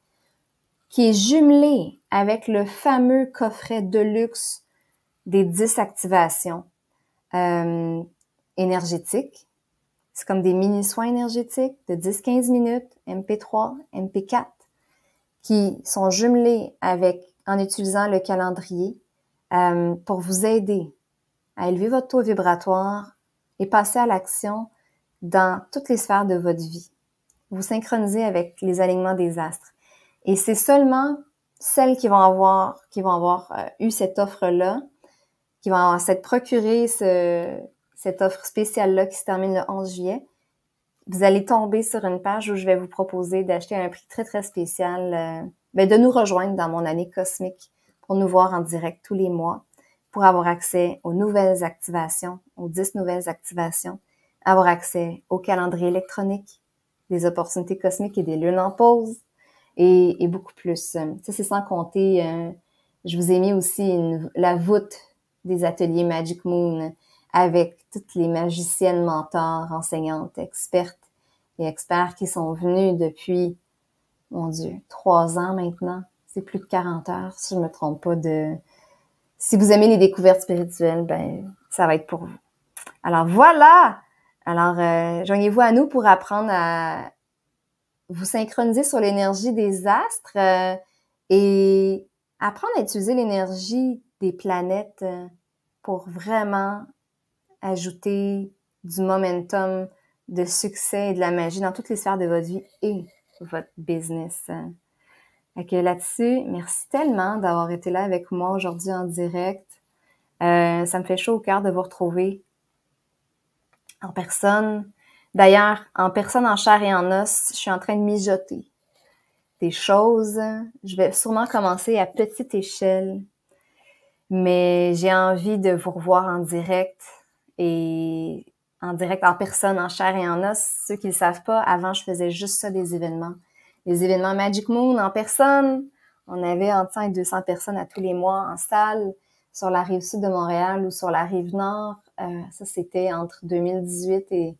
qui est jumelé avec le fameux coffret de luxe des 10 activations euh, énergétiques c'est comme des mini-soins énergétiques de 10-15 minutes, MP3, MP4, qui sont jumelés avec, en utilisant le calendrier, euh, pour vous aider à élever votre taux vibratoire et passer à l'action dans toutes les sphères de votre vie. Vous synchronisez avec les alignements des astres. Et c'est seulement celles qui vont avoir, qui vont avoir euh, eu cette offre-là, qui vont s'être procuré ce, cette offre spéciale-là qui se termine le 11 juillet, vous allez tomber sur une page où je vais vous proposer d'acheter un prix très, très spécial, euh, ben, de nous rejoindre dans mon année cosmique pour nous voir en direct tous les mois, pour avoir accès aux nouvelles activations, aux 10 nouvelles activations, avoir accès au calendrier électronique, des opportunités cosmiques et des lunes en pause, et, beaucoup plus. Ça, euh, c'est sans compter, euh, je vous ai mis aussi la voûte des ateliers Magic Moon, avec toutes les magiciennes, mentors, enseignantes, expertes et experts qui sont venus depuis, mon Dieu, trois ans maintenant. C'est plus de 40 heures, si je ne me trompe pas de... Si vous aimez les découvertes spirituelles, ben, ça va être pour vous. Alors voilà! Alors, euh, joignez-vous à nous pour apprendre à vous synchroniser sur l'énergie des astres euh, et apprendre à utiliser l'énergie des planètes euh, pour vraiment ajouter du momentum, de succès et de la magie dans toutes les sphères de votre vie et votre business. Ok, là-dessus, merci tellement d'avoir été là avec moi aujourd'hui en direct. Euh, ça me fait chaud au cœur de vous retrouver en personne. D'ailleurs, en personne, en chair et en os, je suis en train de mijoter des choses. Je vais sûrement commencer à petite échelle, mais j'ai envie de vous revoir en direct, et en direct, en personne, en chair et en os, ceux qui ne le savent pas, avant, je faisais juste ça des événements. Les événements Magic Moon en personne. On avait entre 100 et 200 personnes à tous les mois en salle sur la rive sud de Montréal ou sur la rive nord. Euh, ça, c'était entre 2018 et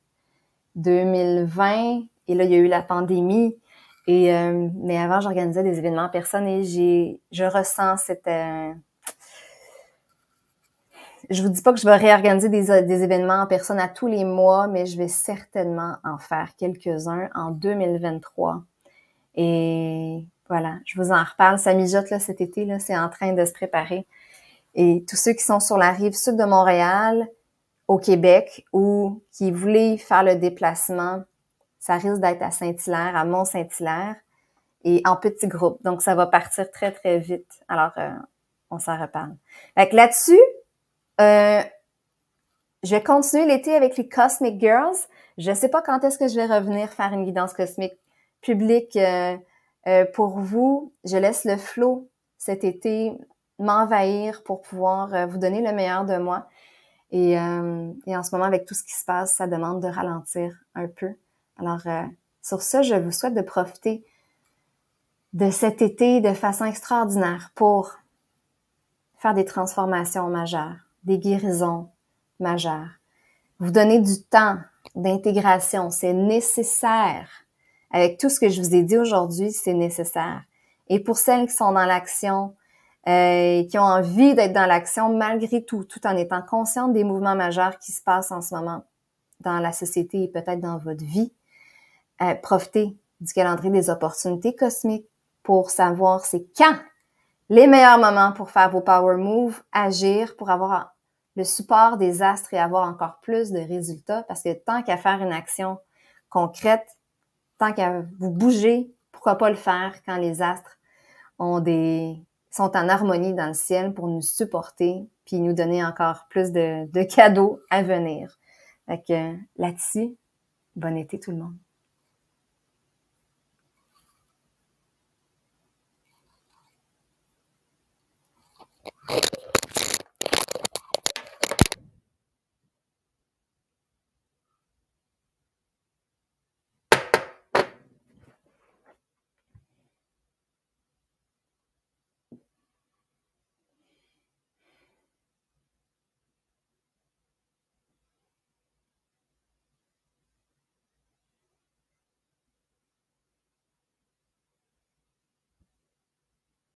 2020. Et là, il y a eu la pandémie. Et euh, mais avant, j'organisais des événements en personne et j'ai, je ressens cette euh, je vous dis pas que je vais réorganiser euh, des, événements en personne à tous les mois, mais je vais certainement en faire quelques-uns en 2023. Et voilà, je vous en reparle. Ça mijote là, cet été, là, c'est en train de se préparer. Et tous ceux qui sont sur la rive sud de Montréal, au Québec, ou qui voulaient faire le déplacement, ça risque d'être à Saint-Hilaire, à Mont-Saint-Hilaire, et en petit groupe. Donc, ça va partir très, très vite. Alors, euh, on s'en reparle. Fait que là-dessus, euh, je vais continuer l'été avec les Cosmic Girls. Je ne sais pas quand est-ce que je vais revenir faire une guidance cosmique publique euh, euh, pour vous. Je laisse le flot cet été m'envahir pour pouvoir vous donner le meilleur de moi. Et, et, en ce moment, avec tout ce qui se passe, ça demande de ralentir un peu. Alors, sur ce, je vous souhaite de profiter de cet été de façon extraordinaire pour faire des transformations majeures des guérisons majeures. Vous donner du temps d'intégration, c'est nécessaire. Avec tout ce que je vous ai dit aujourd'hui, c'est nécessaire. Et pour celles qui sont dans l'action, euh, qui ont envie d'être dans l'action malgré tout, tout en étant conscientes des mouvements majeurs qui se passent en ce moment dans la société et peut-être dans votre vie, euh, profitez du calendrier des opportunités cosmiques pour savoir c'est quand les meilleurs moments pour faire vos power moves, agir pour avoir le support des astres et avoir encore plus de résultats parce que tant qu'à faire une action concrète, tant qu'à vous bouger, pourquoi pas le faire quand les astres ont des sont en harmonie dans le ciel pour nous supporter puis nous donner encore plus de, cadeaux à venir. Fait que là-dessus, bon été tout le monde.